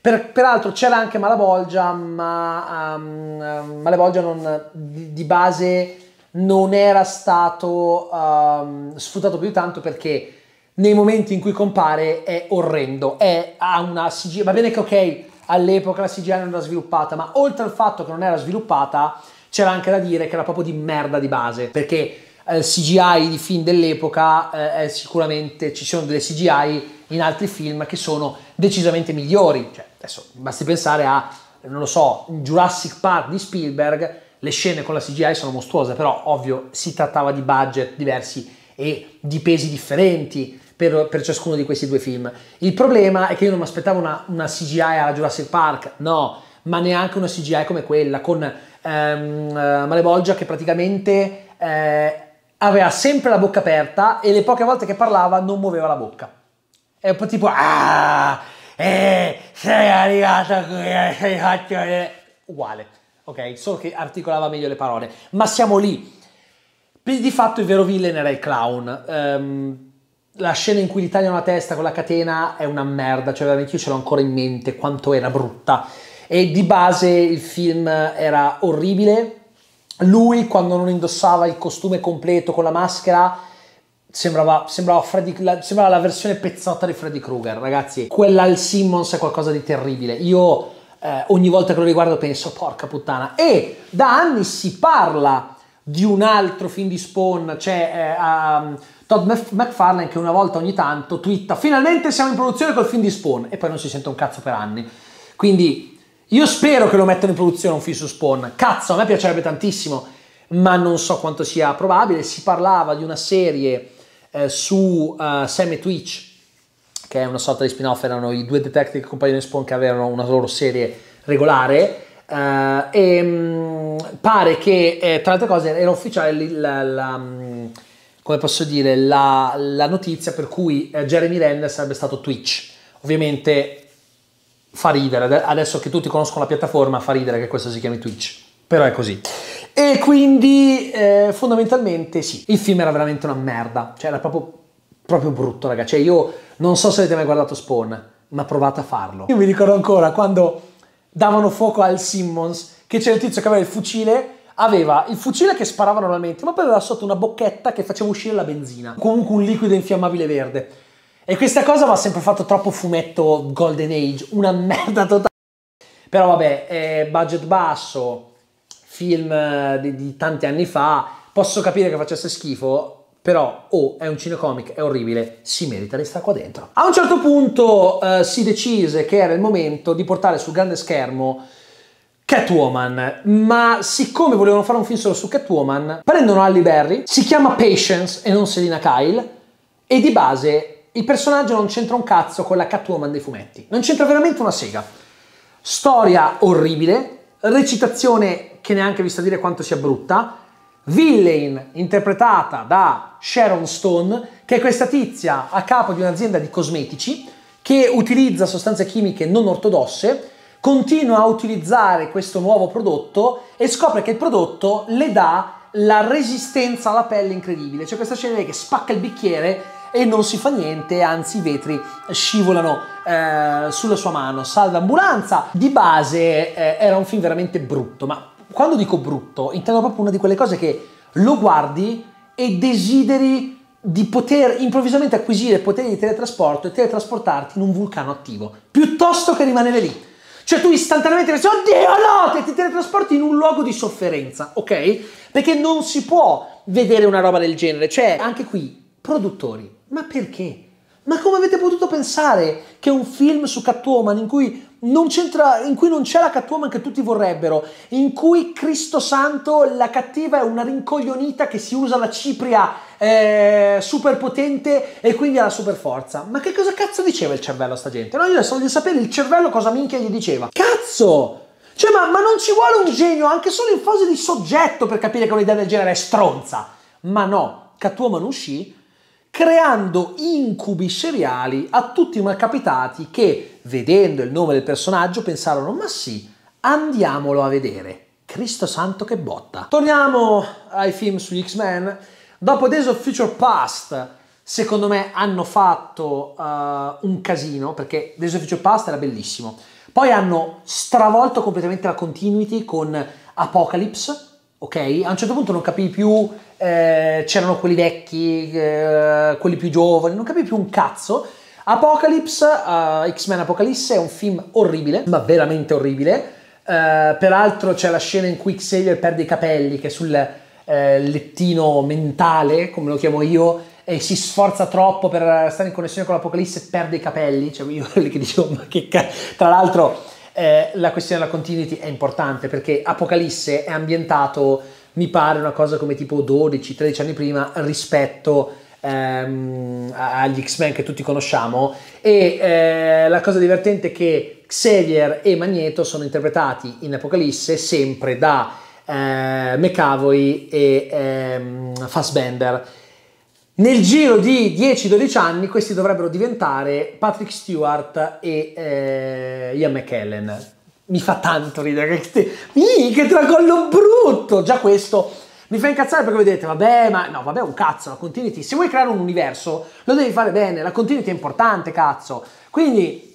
Per, peraltro c'era anche Malabolgia, ma um, Malabolgia non, di, di, base non era stato um, sfruttato più tanto perché nei momenti in cui compare è orrendo, è, ha una CGI, va bene che ok, all'epoca la CGI non era sviluppata, ma oltre al fatto che non era sviluppata, c'era anche da dire che era proprio di merda di base, perché eh, CGI di film dell'epoca eh, sicuramente ci sono delle CGI in altri film che sono decisamente migliori. Cioè, adesso basti pensare a, non lo so, Jurassic Park di Spielberg, le scene con la CGI sono mostruose, però ovvio si trattava di budget diversi e di pesi differenti per, per ciascuno di questi due film. Il problema è che io non mi aspettavo una, una CGI alla Jurassic Park, no, ma neanche una CGI come quella, con ehm, eh, Malebolgia che praticamente eh, aveva sempre la bocca aperta e le poche volte che parlava non muoveva la bocca. È un po' tipo, ah, eh, sei arrivato qui, eh, sei fatto... Uguale, ok? Solo che articolava meglio le parole. Ma siamo lì. Di fatto il vero villain era il clown. Um, la scena in cui gli tagliano la testa con la catena è una merda, cioè veramente io ce l'ho ancora in mente quanto era brutta e di base il film era orribile. Lui quando non indossava il costume completo con la maschera sembrava, sembrava, Freddy, la, sembrava la, versione pezzotta di Freddy Krueger, ragazzi. Quella al Simmons è qualcosa di terribile. Io eh, ogni volta che lo riguardo penso porca puttana. E da anni si parla di un altro film di Spawn, cioè eh, um, Todd McFarlane che una volta ogni tanto twitta finalmente siamo in produzione col film di Spawn e poi non si sente un cazzo per anni. Quindi io spero che lo mettano in produzione un film su Spawn. Cazzo, a me piacerebbe tantissimo, ma non so quanto sia probabile. Si parlava di una serie eh, su uh, eh, Sam e Twitch, che è una sorta di spin-off, erano i due detective che compaiono in Spawn che avevano una loro serie regolare. Uh, e mh, mm, pare che, eh, tra le altre cose, era ufficiale la, la mm, come posso dire, la, la, notizia per cui eh, Jeremy Renner sarebbe stato Twitch. Ovviamente fa ridere, adesso che tutti conoscono la piattaforma fa ridere che questo si chiami Twitch, però è così. E quindi eh, fondamentalmente sì, il film era veramente una merda, cioè era proprio, proprio brutto ragazzi, cioè io non so se avete mai guardato Spawn, ma provate a farlo. Io mi ricordo ancora quando davano fuoco al Simmons, che c'era il tizio che aveva il fucile aveva il fucile che sparava normalmente, ma poi aveva sotto una bocchetta che faceva uscire la benzina, comunque un liquido infiammabile verde. E questa cosa mi ha sempre fatto troppo fumetto Golden Age, una merda totale. Però vabbè, eh, budget basso, film eh, di, di, tanti anni fa, posso capire che facesse schifo, però oh, è un cinecomic, è orribile, si merita di stare qua dentro. A un certo punto eh, si decise che era il momento di portare sul grande schermo Catwoman, ma siccome volevano fare un film solo su Catwoman, prendono Halle Berry, si chiama Patience e non Selina Kyle, e di base il personaggio non c'entra un cazzo con la Catwoman dei fumetti. Non c'entra veramente una sega. Storia orribile, recitazione che neanche vi sta a dire quanto sia brutta, villain interpretata da Sharon Stone, che è questa tizia a capo di un'azienda di cosmetici che utilizza sostanze chimiche non ortodosse, continua a utilizzare questo nuovo prodotto e scopre che il prodotto le dà la resistenza alla pelle incredibile. C'è questa scena che spacca il bicchiere e non si fa niente, anzi i vetri scivolano eh, sulla sua mano, salva ambulanza. Di base eh, era un film veramente brutto, ma quando dico brutto intendo proprio una di quelle cose che lo guardi e desideri di poter improvvisamente acquisire poteri di teletrasporto e teletrasportarti in un vulcano attivo, piuttosto che rimanere lì. Cioè tu istantaneamente pensi, oddio no, te ti teletrasporti in un luogo di sofferenza, ok? Perché non si può vedere una roba del genere. Cioè, anche qui, produttori, ma perché? Ma come avete potuto pensare che un film su Catwoman in cui non, c'entra, in cui non c'è la Catwoman che tutti vorrebbero, in cui Cristo Santo la cattiva è una rincoglionita che si usa la cipria eh, super potente e quindi ha la super forza. Ma che cosa cazzo diceva il cervello a sta gente? No, io adesso voglio sapere il cervello cosa minchia gli diceva. Cazzo! Cioè, ma, ma non ci vuole un genio anche solo in fase di soggetto per capire che un'idea del genere è stronza. Ma no, Catwoman uscì, creando incubi seriali a tutti i malcapitati che, vedendo il nome del personaggio, pensarono ma sì, andiamolo a vedere. Cristo santo che botta. Torniamo ai film sugli X-Men. Dopo Days of Future Past, secondo me hanno fatto uh, un casino, perché Days of Future Past era bellissimo. Poi hanno stravolto completamente la continuity con Apocalypse, ok? A un certo punto non capii più eh, c'erano quelli vecchi, eh, quelli più giovani, non capii più un cazzo. Apocalypse, uh, X-Men Apocalisse è un film orribile, ma veramente orribile. Uh, peraltro c'è la scena in cui Xavier perde i capelli, che è sul uh, lettino mentale, come lo chiamo io, e si sforza troppo per stare in connessione con l'Apocalisse e perde i capelli. Cioè io che dicevo, ma che cazzo... Tra l'altro eh, la questione della continuity è importante, perché Apocalisse è ambientato mi pare una cosa come tipo 12-13 anni prima rispetto ehm, agli X-Men che tutti conosciamo e eh, la cosa divertente è che Xavier e Magneto sono interpretati in Apocalisse sempre da eh, McAvoy e ehm, Fassbender. Nel giro di 10-12 anni questi dovrebbero diventare Patrick Stewart e eh, Ian McKellen mi fa tanto ridere. Ih, che tracollo brutto! Già questo mi fa incazzare perché vedete, vabbè, ma no, vabbè, un cazzo, la continuity. Se vuoi creare un universo, lo devi fare bene, la continuity è importante, cazzo. Quindi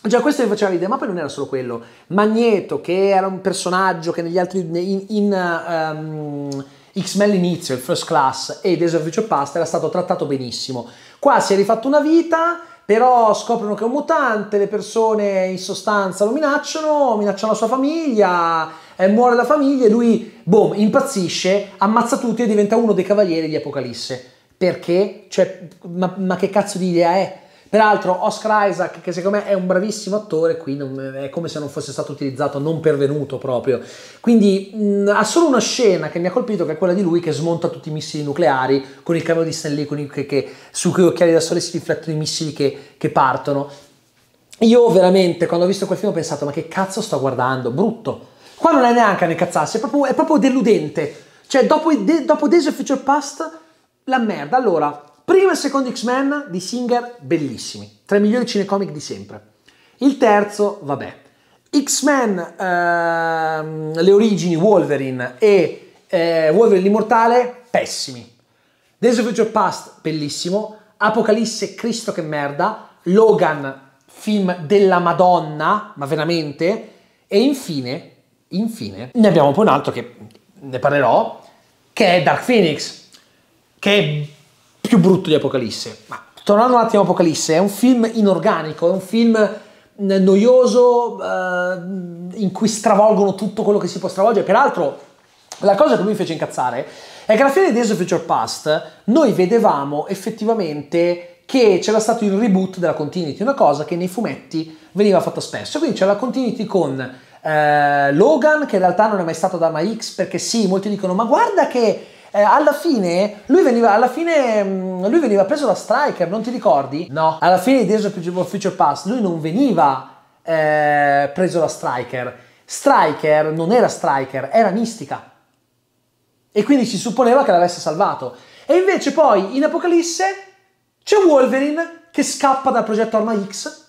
Già questo mi faceva ridere, ma poi non era solo quello. Magneto, che era un personaggio che negli altri... in, in um, X-Men l'inizio, il First Class e Days of Future Past era stato trattato benissimo. Qua si è rifatto una vita, però scoprono che è un mutante, le persone in sostanza lo minacciano, minacciano la sua famiglia, eh, muore la famiglia e lui, boom, impazzisce, ammazza tutti e diventa uno dei cavalieri di Apocalisse. Perché? Cioè, ma, ma che cazzo di idea è? Peraltro Oscar Isaac, che secondo me è un bravissimo attore, qui non, è come se non fosse stato utilizzato, non pervenuto proprio. Quindi mh, ha solo una scena che mi ha colpito, che è quella di lui che smonta tutti i missili nucleari con il cavo di Stanley, con il, che, che, su cui occhiali da sole si riflettono i missili che, che partono. Io veramente, quando ho visto quel film, ho pensato, ma che cazzo sto guardando? Brutto. Qua non è neanche a incazzarsi, è proprio, è proprio deludente. Cioè, dopo, de, dopo Days of Future Past, la merda. Allora, Primo e secondo X-Men di Singer bellissimi, tra i migliori cinecomic di sempre. Il terzo, vabbè, X-Men, ehm, le origini Wolverine e eh, Wolverine l'immortale, pessimi. Days of Future Past, bellissimo. Apocalisse, Cristo che merda. Logan, film della Madonna, ma veramente. E infine, infine, ne abbiamo poi un altro che ne parlerò, che è Dark Phoenix, che è più brutto di Apocalisse. Ma tornando un attimo a Apocalisse, è un film inorganico, è un film noioso eh, in cui stravolgono tutto quello che si può stravolgere. Peraltro, la cosa che lui mi fece incazzare è che alla fine di Days of Future Past noi vedevamo effettivamente che c'era stato il reboot della continuity, una cosa che nei fumetti veniva fatta spesso. Quindi c'è la continuity con eh, Logan, che in realtà non è mai stato da X, perché sì, molti dicono, ma guarda che eh, alla fine, lui veniva, alla fine mh, mm, lui veniva preso da striker, non ti ricordi? No, alla fine di Days of Future Pass lui non veniva eh, preso da striker. Striker non era striker, era mistica. E quindi si supponeva che l'avesse salvato. E invece poi in Apocalisse c'è Wolverine che scappa dal progetto Arma X.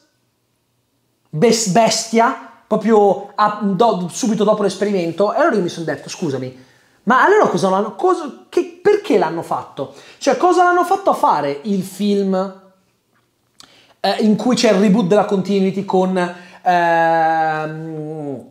bestia, proprio a, do, subito dopo l'esperimento. E allora io mi sono detto, scusami, ma allora cosa l'hanno, cosa, che, perché l'hanno fatto? Cioè cosa l'hanno fatto a fare il film eh, in cui c'è il reboot della continuity con, eh,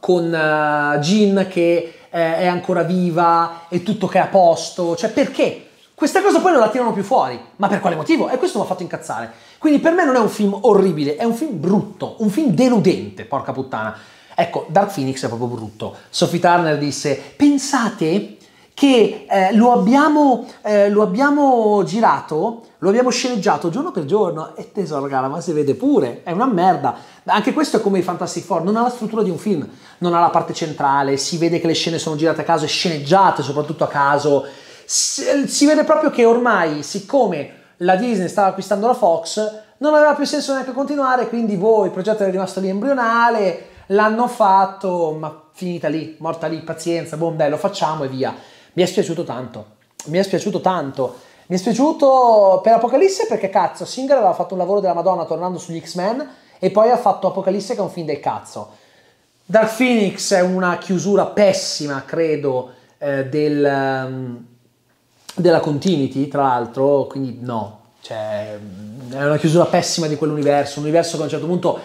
con eh, Jean che eh, è ancora viva e tutto che è a posto? Cioè perché? Questa cosa poi non la tirano più fuori. Ma per quale motivo? E questo mi ha fatto incazzare. Quindi per me non è un film orribile, è un film brutto, un film deludente, porca puttana. Ecco, Dark Phoenix è proprio brutto. Sophie Turner disse, pensate che eh, lo, abbiamo, eh, lo abbiamo girato, lo abbiamo sceneggiato giorno per giorno e tesoro gara, ma si vede pure, è una merda. Anche questo è come i Fantastic Four, non ha la struttura di un film, non ha la parte centrale, si vede che le scene sono girate a caso e sceneggiate soprattutto a caso. Si, si vede proprio che ormai, siccome la Disney stava acquistando la Fox, non aveva più senso neanche continuare, quindi voi, il progetto era rimasto lì embrionale, L'hanno fatto, ma finita lì, morta lì, pazienza, buon bello, facciamo e via. Mi è spiaciuto tanto, mi è spiaciuto tanto. Mi è spiaciuto per Apocalisse perché cazzo, Singer aveva fatto un lavoro della Madonna tornando sugli X-Men e poi ha fatto Apocalisse che è un film del cazzo. Dark Phoenix è una chiusura pessima, credo, eh, del, um, della continuity, tra l'altro, quindi no, cioè, è una chiusura pessima di quell'universo, un universo che a un certo punto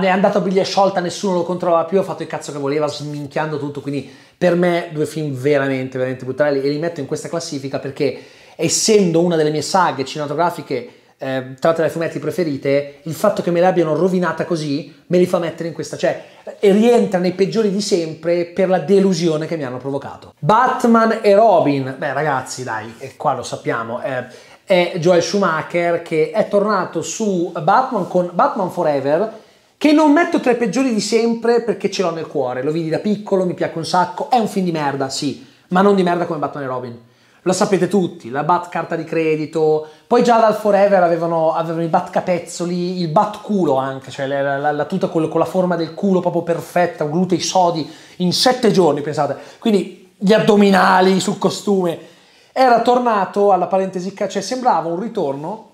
è andato a briglia sciolta, nessuno lo controllava più, ha fatto il cazzo che voleva, sminchiando tutto, quindi per me due film veramente, veramente brutali e li metto in questa classifica perché essendo una delle mie saghe cinematografiche eh, tratte dai fumetti preferite, il fatto che me l'abbiano rovinata così me li fa mettere in questa, cioè rientra nei peggiori di sempre per la delusione che mi hanno provocato. Batman e Robin, beh ragazzi dai, qua lo sappiamo, eh, è Joel Schumacher che è tornato su Batman con Batman Forever che non metto tra i peggiori di sempre perché ce l'ho nel cuore. Lo vidi da piccolo, mi piace un sacco. È un film di merda, sì, ma non di merda come Batman e Robin. Lo sapete tutti, la Bat carta di credito. Poi già dal Forever avevano, avevano i Bat capezzoli, il Bat culo anche, cioè la, la, la tuta con, con, la forma del culo proprio perfetta, glutei sodi, in sette giorni, pensate. Quindi gli addominali sul costume. Era tornato alla parentesi, cioè sembrava un ritorno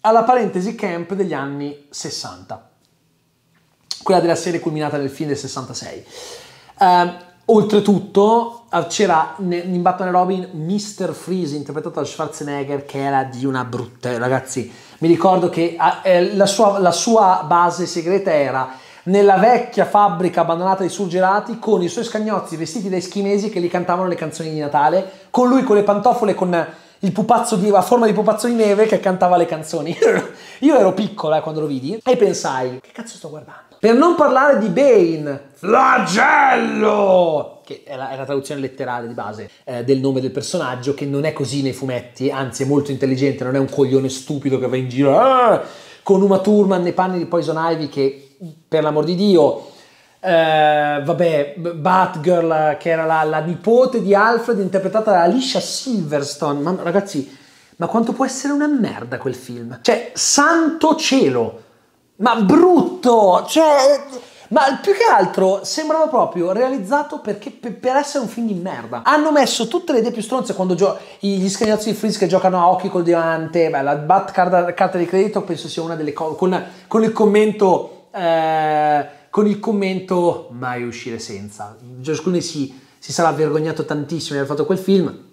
alla parentesi camp degli anni 60 quella della serie culminata nel film del 66. Uh, ehm, oltretutto eh, c'era in Batman e Robin Mr. Freeze interpretato da Schwarzenegger che era di una brutta, ragazzi, mi ricordo che ah, eh, la sua, la sua base segreta era nella vecchia fabbrica abbandonata di surgelati con i suoi scagnozzi vestiti da eschimesi che gli cantavano le canzoni di Natale, con lui con le pantofole con il pupazzo di, a forma di pupazzo di neve che cantava le canzoni. Io ero piccola quando lo vidi e pensai, che cazzo sto guardando? Per non parlare di Bane, flagello! Che è la, è la traduzione letterale di base eh, del nome del personaggio, che non è così nei fumetti, anzi è molto intelligente, non è un coglione stupido che va in giro ah! con Uma Thurman nei panni di Poison Ivy che, per l'amor di Dio, eh, vabbè, Batgirl, che era la, la, nipote di Alfred, interpretata da Alicia Silverstone. Ma ragazzi, ma quanto può essere una merda quel film? Cioè, santo cielo! Ma brutto! Cioè, ma più che altro sembrava proprio realizzato perché, per essere un film di merda. Hanno messo tutte le idee più stronze quando gio- gli scagnozzi di Frizz che giocano a occhi col diamante. Beh, la bat carta, carta di credito penso sia una delle cose. Con, con, il commento. Eh, con il commento mai uscire senza. Ciascuno si, si sarà vergognato tantissimo di aver fatto quel film.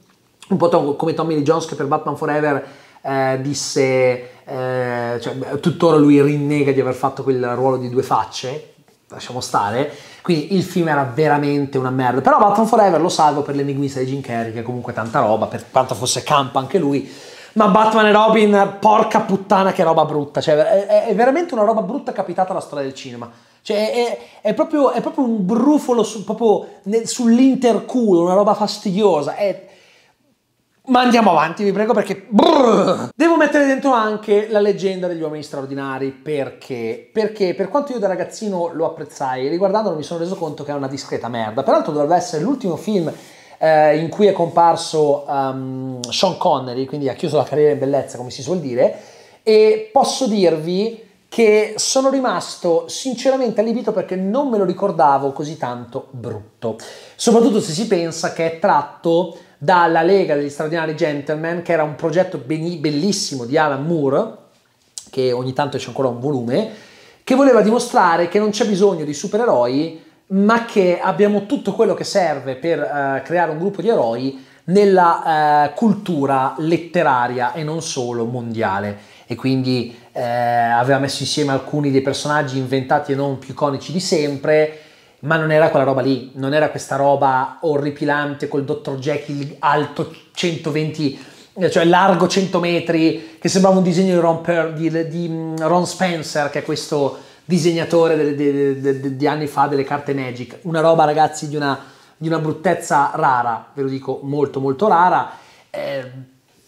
Un po' to- come Tommy Lee Jones che per Batman Forever eh, disse, eh, cioè, tuttora lui rinnega di aver fatto quel ruolo di due facce, lasciamo stare, quindi il film era veramente una merda, però Batman Forever lo salvo per l'enigmista di Jim Carrey, che comunque tanta roba, per quanto fosse campa anche lui, ma Batman e Robin, porca puttana che roba brutta, cioè è, è veramente una roba brutta capitata alla storia del cinema. Cioè, è, è, proprio, è, proprio, un brufolo su, proprio nel, sull'interculo, una roba fastidiosa. È, ma andiamo avanti, vi prego, perché... Brrr. Devo mettere dentro anche la leggenda degli uomini straordinari, perché? Perché per quanto io da ragazzino lo apprezzai, riguardandolo mi sono reso conto che è una discreta merda. Peraltro dovrebbe essere l'ultimo film eh, in cui è comparso um, Sean Connery, quindi ha chiuso la carriera in bellezza, come si suol dire, e posso dirvi che sono rimasto sinceramente allibito perché non me lo ricordavo così tanto brutto. Soprattutto se si pensa che è tratto dalla Lega degli Straordinari Gentlemen, che era un progetto bellissimo di Alan Moore, che ogni tanto c'è ancora un volume, che voleva dimostrare che non c'è bisogno di supereroi, ma che abbiamo tutto quello che serve per uh, creare un gruppo di eroi nella uh, cultura letteraria e non solo mondiale. E quindi eh, aveva messo insieme alcuni dei personaggi inventati e non più iconici di sempre ma non era quella roba lì, non era questa roba orripilante col dottor Jekyll alto 120 eh, cioè largo 100 metri, che sembrava un disegno di Ron, per, di, di mm, Ron Spencer, che è questo disegnatore di anni fa delle carte Magic. Una roba, ragazzi, di una, di una bruttezza rara, ve lo dico molto, molto rara. Eh,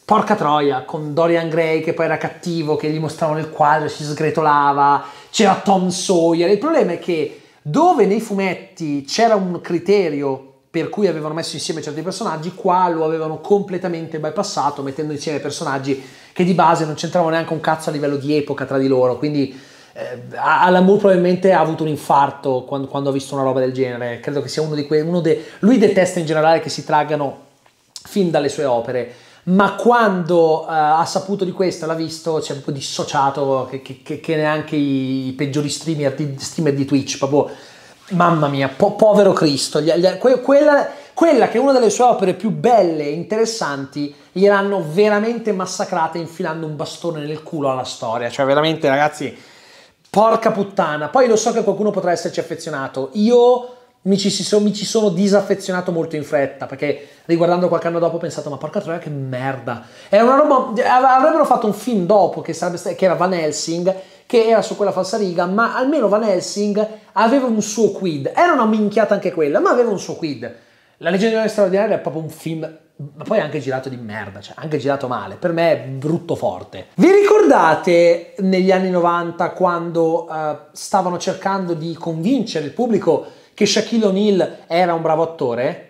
porca troia, con Dorian Gray che poi era cattivo, che gli mostravano il quadro, si sgretolava, c'era Tom Sawyer. Il problema è che dove nei fumetti c'era un criterio per cui avevano messo insieme certi personaggi, qua lo avevano completamente bypassato mettendo insieme personaggi che di base non c'entravano neanche un cazzo a livello di epoca tra di loro, quindi eh, Alan Moore probabilmente ha avuto un infarto quando, quando, ha visto una roba del genere, credo che sia uno di quei... de, lui detesta in generale che si traggano fin dalle sue opere, ma quando uh, ha saputo di questo, l'ha visto, si è proprio dissociato, che, che, che neanche i peggiori streamer di, streamer di Twitch, proprio, mamma mia, po- povero Cristo, gli, gli, que, quella, quella, che è una delle sue opere più belle e interessanti, gliel'hanno veramente massacrata infilando un bastone nel culo alla storia, cioè veramente ragazzi, porca puttana, poi lo so che qualcuno potrà esserci affezionato, io mi ci, sono, mi ci, sono, disaffezionato molto in fretta perché riguardando qualche anno dopo ho pensato ma porca troia che merda era una roba avrebbero fatto un film dopo che, sarebbe, che, era Van Helsing che era su quella falsa riga ma almeno Van Helsing aveva un suo quid era una minchiata anche quella ma aveva un suo quid la leggendaria straordinaria è proprio un film ma poi anche girato di merda, cioè anche girato male, per me è brutto forte. Vi ricordate negli anni 90 quando uh, stavano cercando di convincere il pubblico che Shaquille O'Neal era un bravo attore?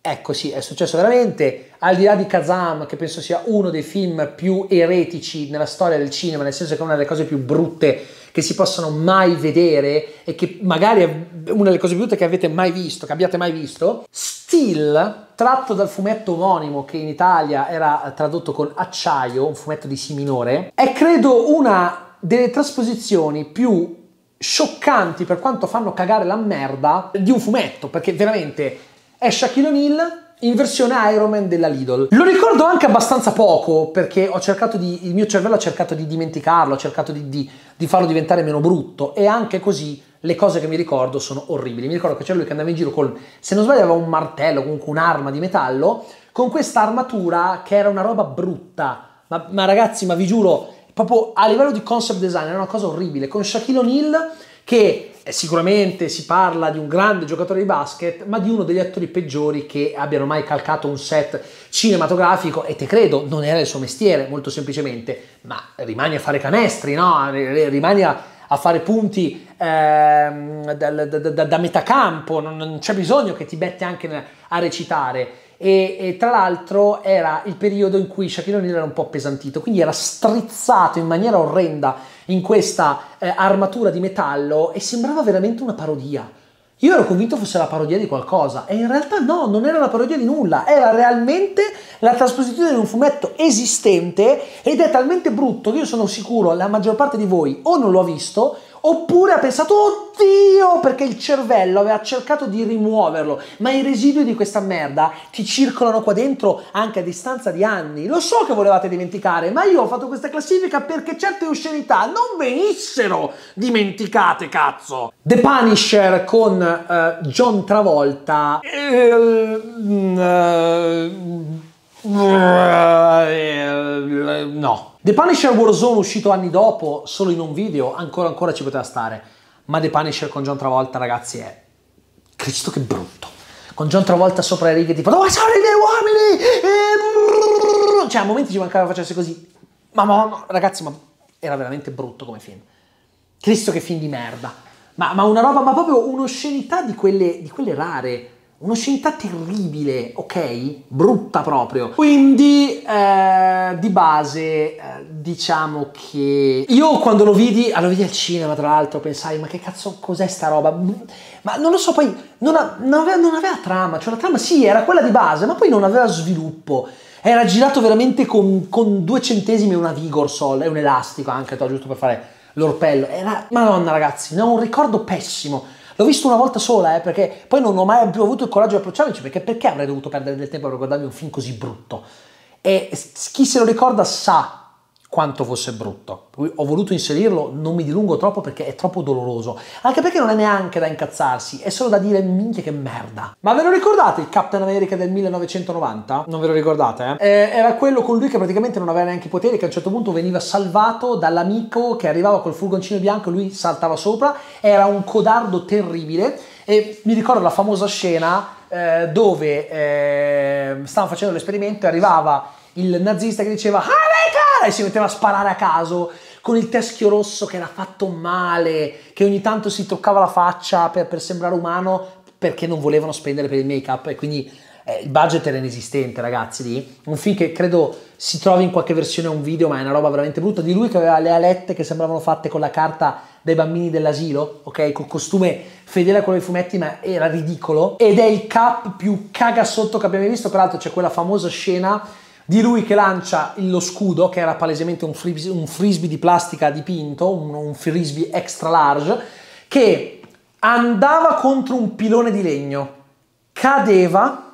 Ecco sì, è successo veramente, al di là di Kazam, che penso sia uno dei film più eretici nella storia del cinema, nel senso che è una delle cose più brutte che si possono mai vedere e che magari è una delle cose più brutte che avete mai visto, che abbiate mai visto, Still, tratto dal fumetto omonimo che in Italia era tradotto con acciaio, un fumetto di Si minore, è credo una delle trasposizioni più scioccanti per quanto fanno cagare la merda di un fumetto, perché veramente è Shaquille O'Neal in versione Iron Man della Lidl. Lo ricordo anche abbastanza poco perché ho cercato di, il mio cervello ha cercato di dimenticarlo, ha cercato di, di, di farlo diventare meno brutto e anche così le cose che mi ricordo sono orribili. Mi ricordo che c'era lui che andava in giro con, se non sbaglio aveva un martello, comunque un'arma di metallo, con questa armatura che era una roba brutta. Ma, ma ragazzi, ma vi giuro, proprio a livello di concept design era una cosa orribile, con Shaquille O'Neal che eh, sicuramente si parla di un grande giocatore di basket, ma di uno degli attori peggiori che abbiano mai calcato un set cinematografico e te credo, non era il suo mestiere, molto semplicemente, ma rimani a fare canestri, no? Rimani a a fare punti ehm, da, da, da, da, metà campo, non, non c'è bisogno che ti metti anche a recitare. E, e, tra l'altro era il periodo in cui Shaquille O'Neal era un po' appesantito, quindi era strizzato in maniera orrenda in questa eh, armatura di metallo e sembrava veramente una parodia. Io ero convinto fosse la parodia di qualcosa e in realtà no, non era la parodia di nulla, era realmente la trasposizione di un fumetto esistente ed è talmente brutto che io sono sicuro la maggior parte di voi o non lo ha visto Oppure ha pensato, oddio, perché il cervello aveva cercato di rimuoverlo, ma i residui di questa merda ti circolano qua dentro anche a distanza di anni. Lo so che volevate dimenticare, ma io ho fatto questa classifica perché certe oscenità non venissero dimenticate, cazzo. The Punisher con uh, John Travolta. Uh, uh, The Punisher Warzone uscito anni dopo, solo in un video, ancora ancora ci poteva stare. Ma The Punisher con John Travolta, ragazzi, è... Cristo che brutto. Con John Travolta sopra le righe, tipo, dove sono i miei uomini? E... Cioè, a momenti ci mancava facesse così. Ma, ma, ma, ragazzi, ma era veramente brutto come film. Cristo che film di merda. Ma, ma una roba, ma proprio un'oscenità di quelle, di quelle rare Un'oscenità terribile, ok? Brutta proprio. Quindi, eh, di base, eh, diciamo che... Io quando lo vidi, ah, lo vidi al cinema tra l'altro, pensai, ma che cazzo, cos'è sta roba? Ma non lo so, poi non, ha, non, aveva, non aveva trama, cioè la trama sì, era quella di base, ma poi non aveva sviluppo era girato veramente con, con, due centesimi e una vigor sol e un elastico anche, to, giusto per fare l'orpello. Era, madonna ragazzi, ne ho un ricordo pessimo. L'ho visto una volta sola, eh, perché poi non ho mai più avuto il coraggio di approcciarmi, cioè, perché, perché avrei dovuto perdere del tempo per guardarmi un film così brutto? E chi se lo ricorda sa quanto fosse brutto. Ho voluto inserirlo, non mi dilungo troppo perché è troppo doloroso, anche perché non è neanche da incazzarsi, è solo da dire minchia che merda. Ma ve lo ricordate il Captain America del 1990? Non ve lo ricordate? Eh? eh? era quello con lui che praticamente non aveva neanche i poteri, che a un certo punto veniva salvato dall'amico che arrivava col furgoncino bianco, e lui saltava sopra, era un codardo terribile e mi ricordo la famosa scena eh, dove eh, stavano facendo l'esperimento e arrivava il nazista che diceva America! e si metteva a sparare a caso con il teschio rosso che era fatto male, che ogni tanto si toccava la faccia per, per sembrare umano perché non volevano spendere per il make up e quindi eh, il budget era inesistente ragazzi lì. Un film che credo si trovi in qualche versione a un video ma è una roba veramente brutta di lui che aveva le alette che sembravano fatte con la carta dai bambini dell'asilo, ok? Col costume fedele a quello dei fumetti ma era ridicolo ed è il cap più caga sotto che abbiamo visto, peraltro c'è quella famosa scena di lui che lancia lo scudo, che era palesemente un frisbee, un frisbee di plastica dipinto, un, un frisbee extra large, che andava contro un pilone di legno, cadeva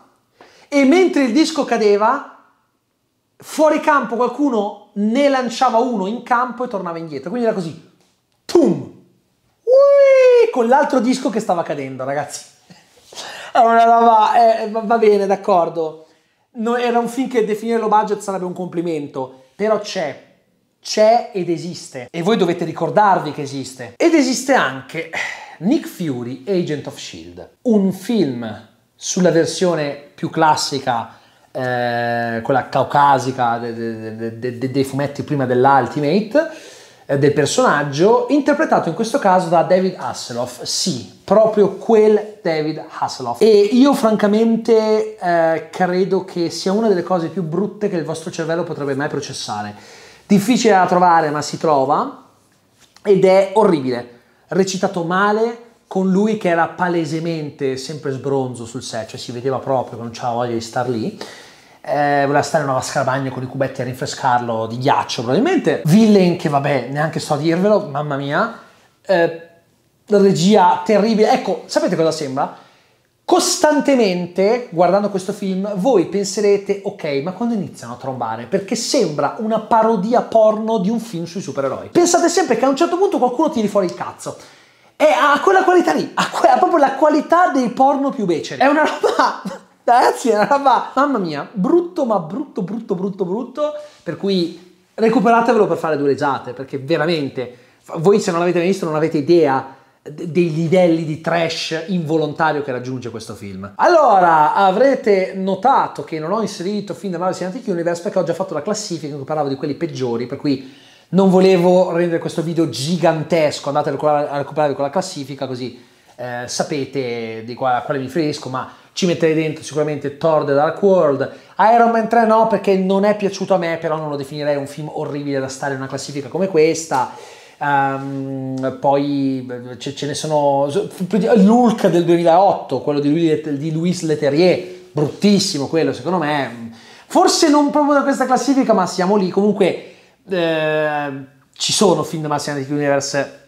e mentre il disco cadeva, fuori campo qualcuno ne lanciava uno in campo e tornava indietro. Quindi era così, tum, Ui! con l'altro disco che stava cadendo, ragazzi. Allora, eh, va, eh, va bene, d'accordo no, era un film che definire lo budget sarebbe un complimento, però c'è. C'è ed esiste. E voi dovete ricordarvi che esiste. Ed esiste anche Nick Fury, Agent of Shield. Un film sulla versione più classica, eh, quella caucasica de, de, de, dei fumetti prima dell'Ultimate eh, del personaggio, interpretato in questo caso da David Hasselhoff, sì, proprio quel David Hasselhoff. E io francamente eh, credo che sia una delle cose più brutte che il vostro cervello potrebbe mai processare. Difficile da trovare, ma si trova ed è orribile. Recitato male, con lui che era palesemente sempre sbronzo sul set, cioè si vedeva proprio che non c'era voglia di star lì eh, voleva stare in una vasca da bagno con i cubetti a rinfrescarlo di ghiaccio probabilmente. Villain che vabbè, neanche sto a dirvelo, mamma mia. Eh, regia terribile. Ecco, sapete cosa sembra? Costantemente, guardando questo film, voi penserete, ok, ma quando iniziano a trombare? Perché sembra una parodia porno di un film sui supereroi. Pensate sempre che a un certo punto qualcuno tiri fuori il cazzo. E ha quella qualità lì, ha, que- ha proprio la qualità dei porno più beceri. È una roba Ragazzi, è una roba, mamma mia, brutto ma brutto, brutto, brutto, brutto. Per cui recuperatevelo per fare due leggiate, perché veramente, voi se non l'avete visto non avete idea dei livelli di trash involontario che raggiunge questo film. Allora, avrete notato che non ho inserito fin da Marvel Cinematic Universe perché ho già fatto la classifica in cui parlavo di quelli peggiori, per cui non volevo rendere questo video gigantesco, andate a recuperare, a recuperare con la classifica così eh, sapete di qua, a quale mi riferisco, ma ci metterei dentro sicuramente Thor The Dark World. Iron Man 3 no, perché non è piaciuto a me, però non lo definirei un film orribile da stare in una classifica come questa. Um, poi eh, ce, ne sono L'Hulk del 2008 quello di, Louis, di Louis Leterrier bruttissimo quello secondo me forse non proprio da questa classifica ma siamo lì comunque eh, ci sono film da Massive Universe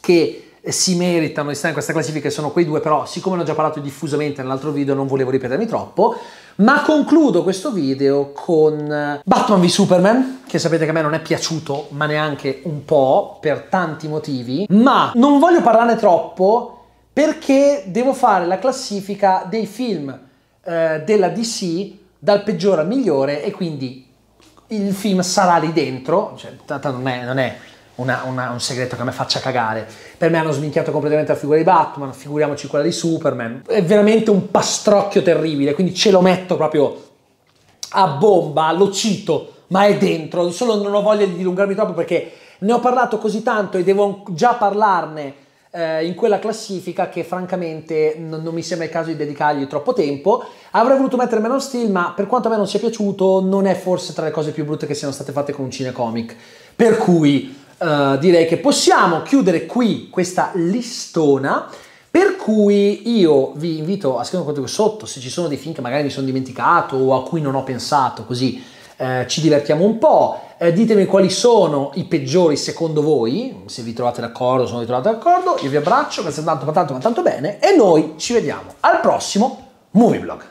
che si meritano di stare in questa classifica sono quei due, però siccome ne ho già parlato diffusamente nell'altro video non volevo ripetermi troppo, ma concludo questo video con eh, Batman v Superman, che sapete che a me non è piaciuto, ma neanche un po', per tanti motivi, ma non voglio parlarne troppo perché devo fare la classifica dei film eh, della DC dal peggiore al migliore e quindi il film sarà lì dentro, cioè, tanto non è, non è una, una, un segreto che a me faccia cagare. Per me hanno sminchiato completamente la figura di Batman, figuriamoci quella di Superman. È veramente un pastrocchio terribile, quindi ce lo metto proprio a bomba, lo cito, ma è dentro. Solo non ho voglia di dilungarmi troppo perché ne ho parlato così tanto e devo già parlarne eh, in quella classifica che francamente non, mi sembra il caso di dedicargli troppo tempo. Avrei voluto mettere Man of Steel, ma per quanto a me non sia piaciuto, non è forse tra le cose più brutte che siano state fatte con un cinecomic. Per cui eh, direi che possiamo chiudere qui questa listona. Per cui io vi invito a scrivere un commento sotto se ci sono dei film che magari mi sono dimenticato o a cui non ho pensato, così eh, ci divertiamo un po'. Eh, ditemi quali sono i peggiori secondo voi, se vi trovate d'accordo, se non vi trovate d'accordo. Io vi abbraccio, grazie tanto, ma tanto, ma tanto bene e noi ci vediamo al prossimo Movie Blog.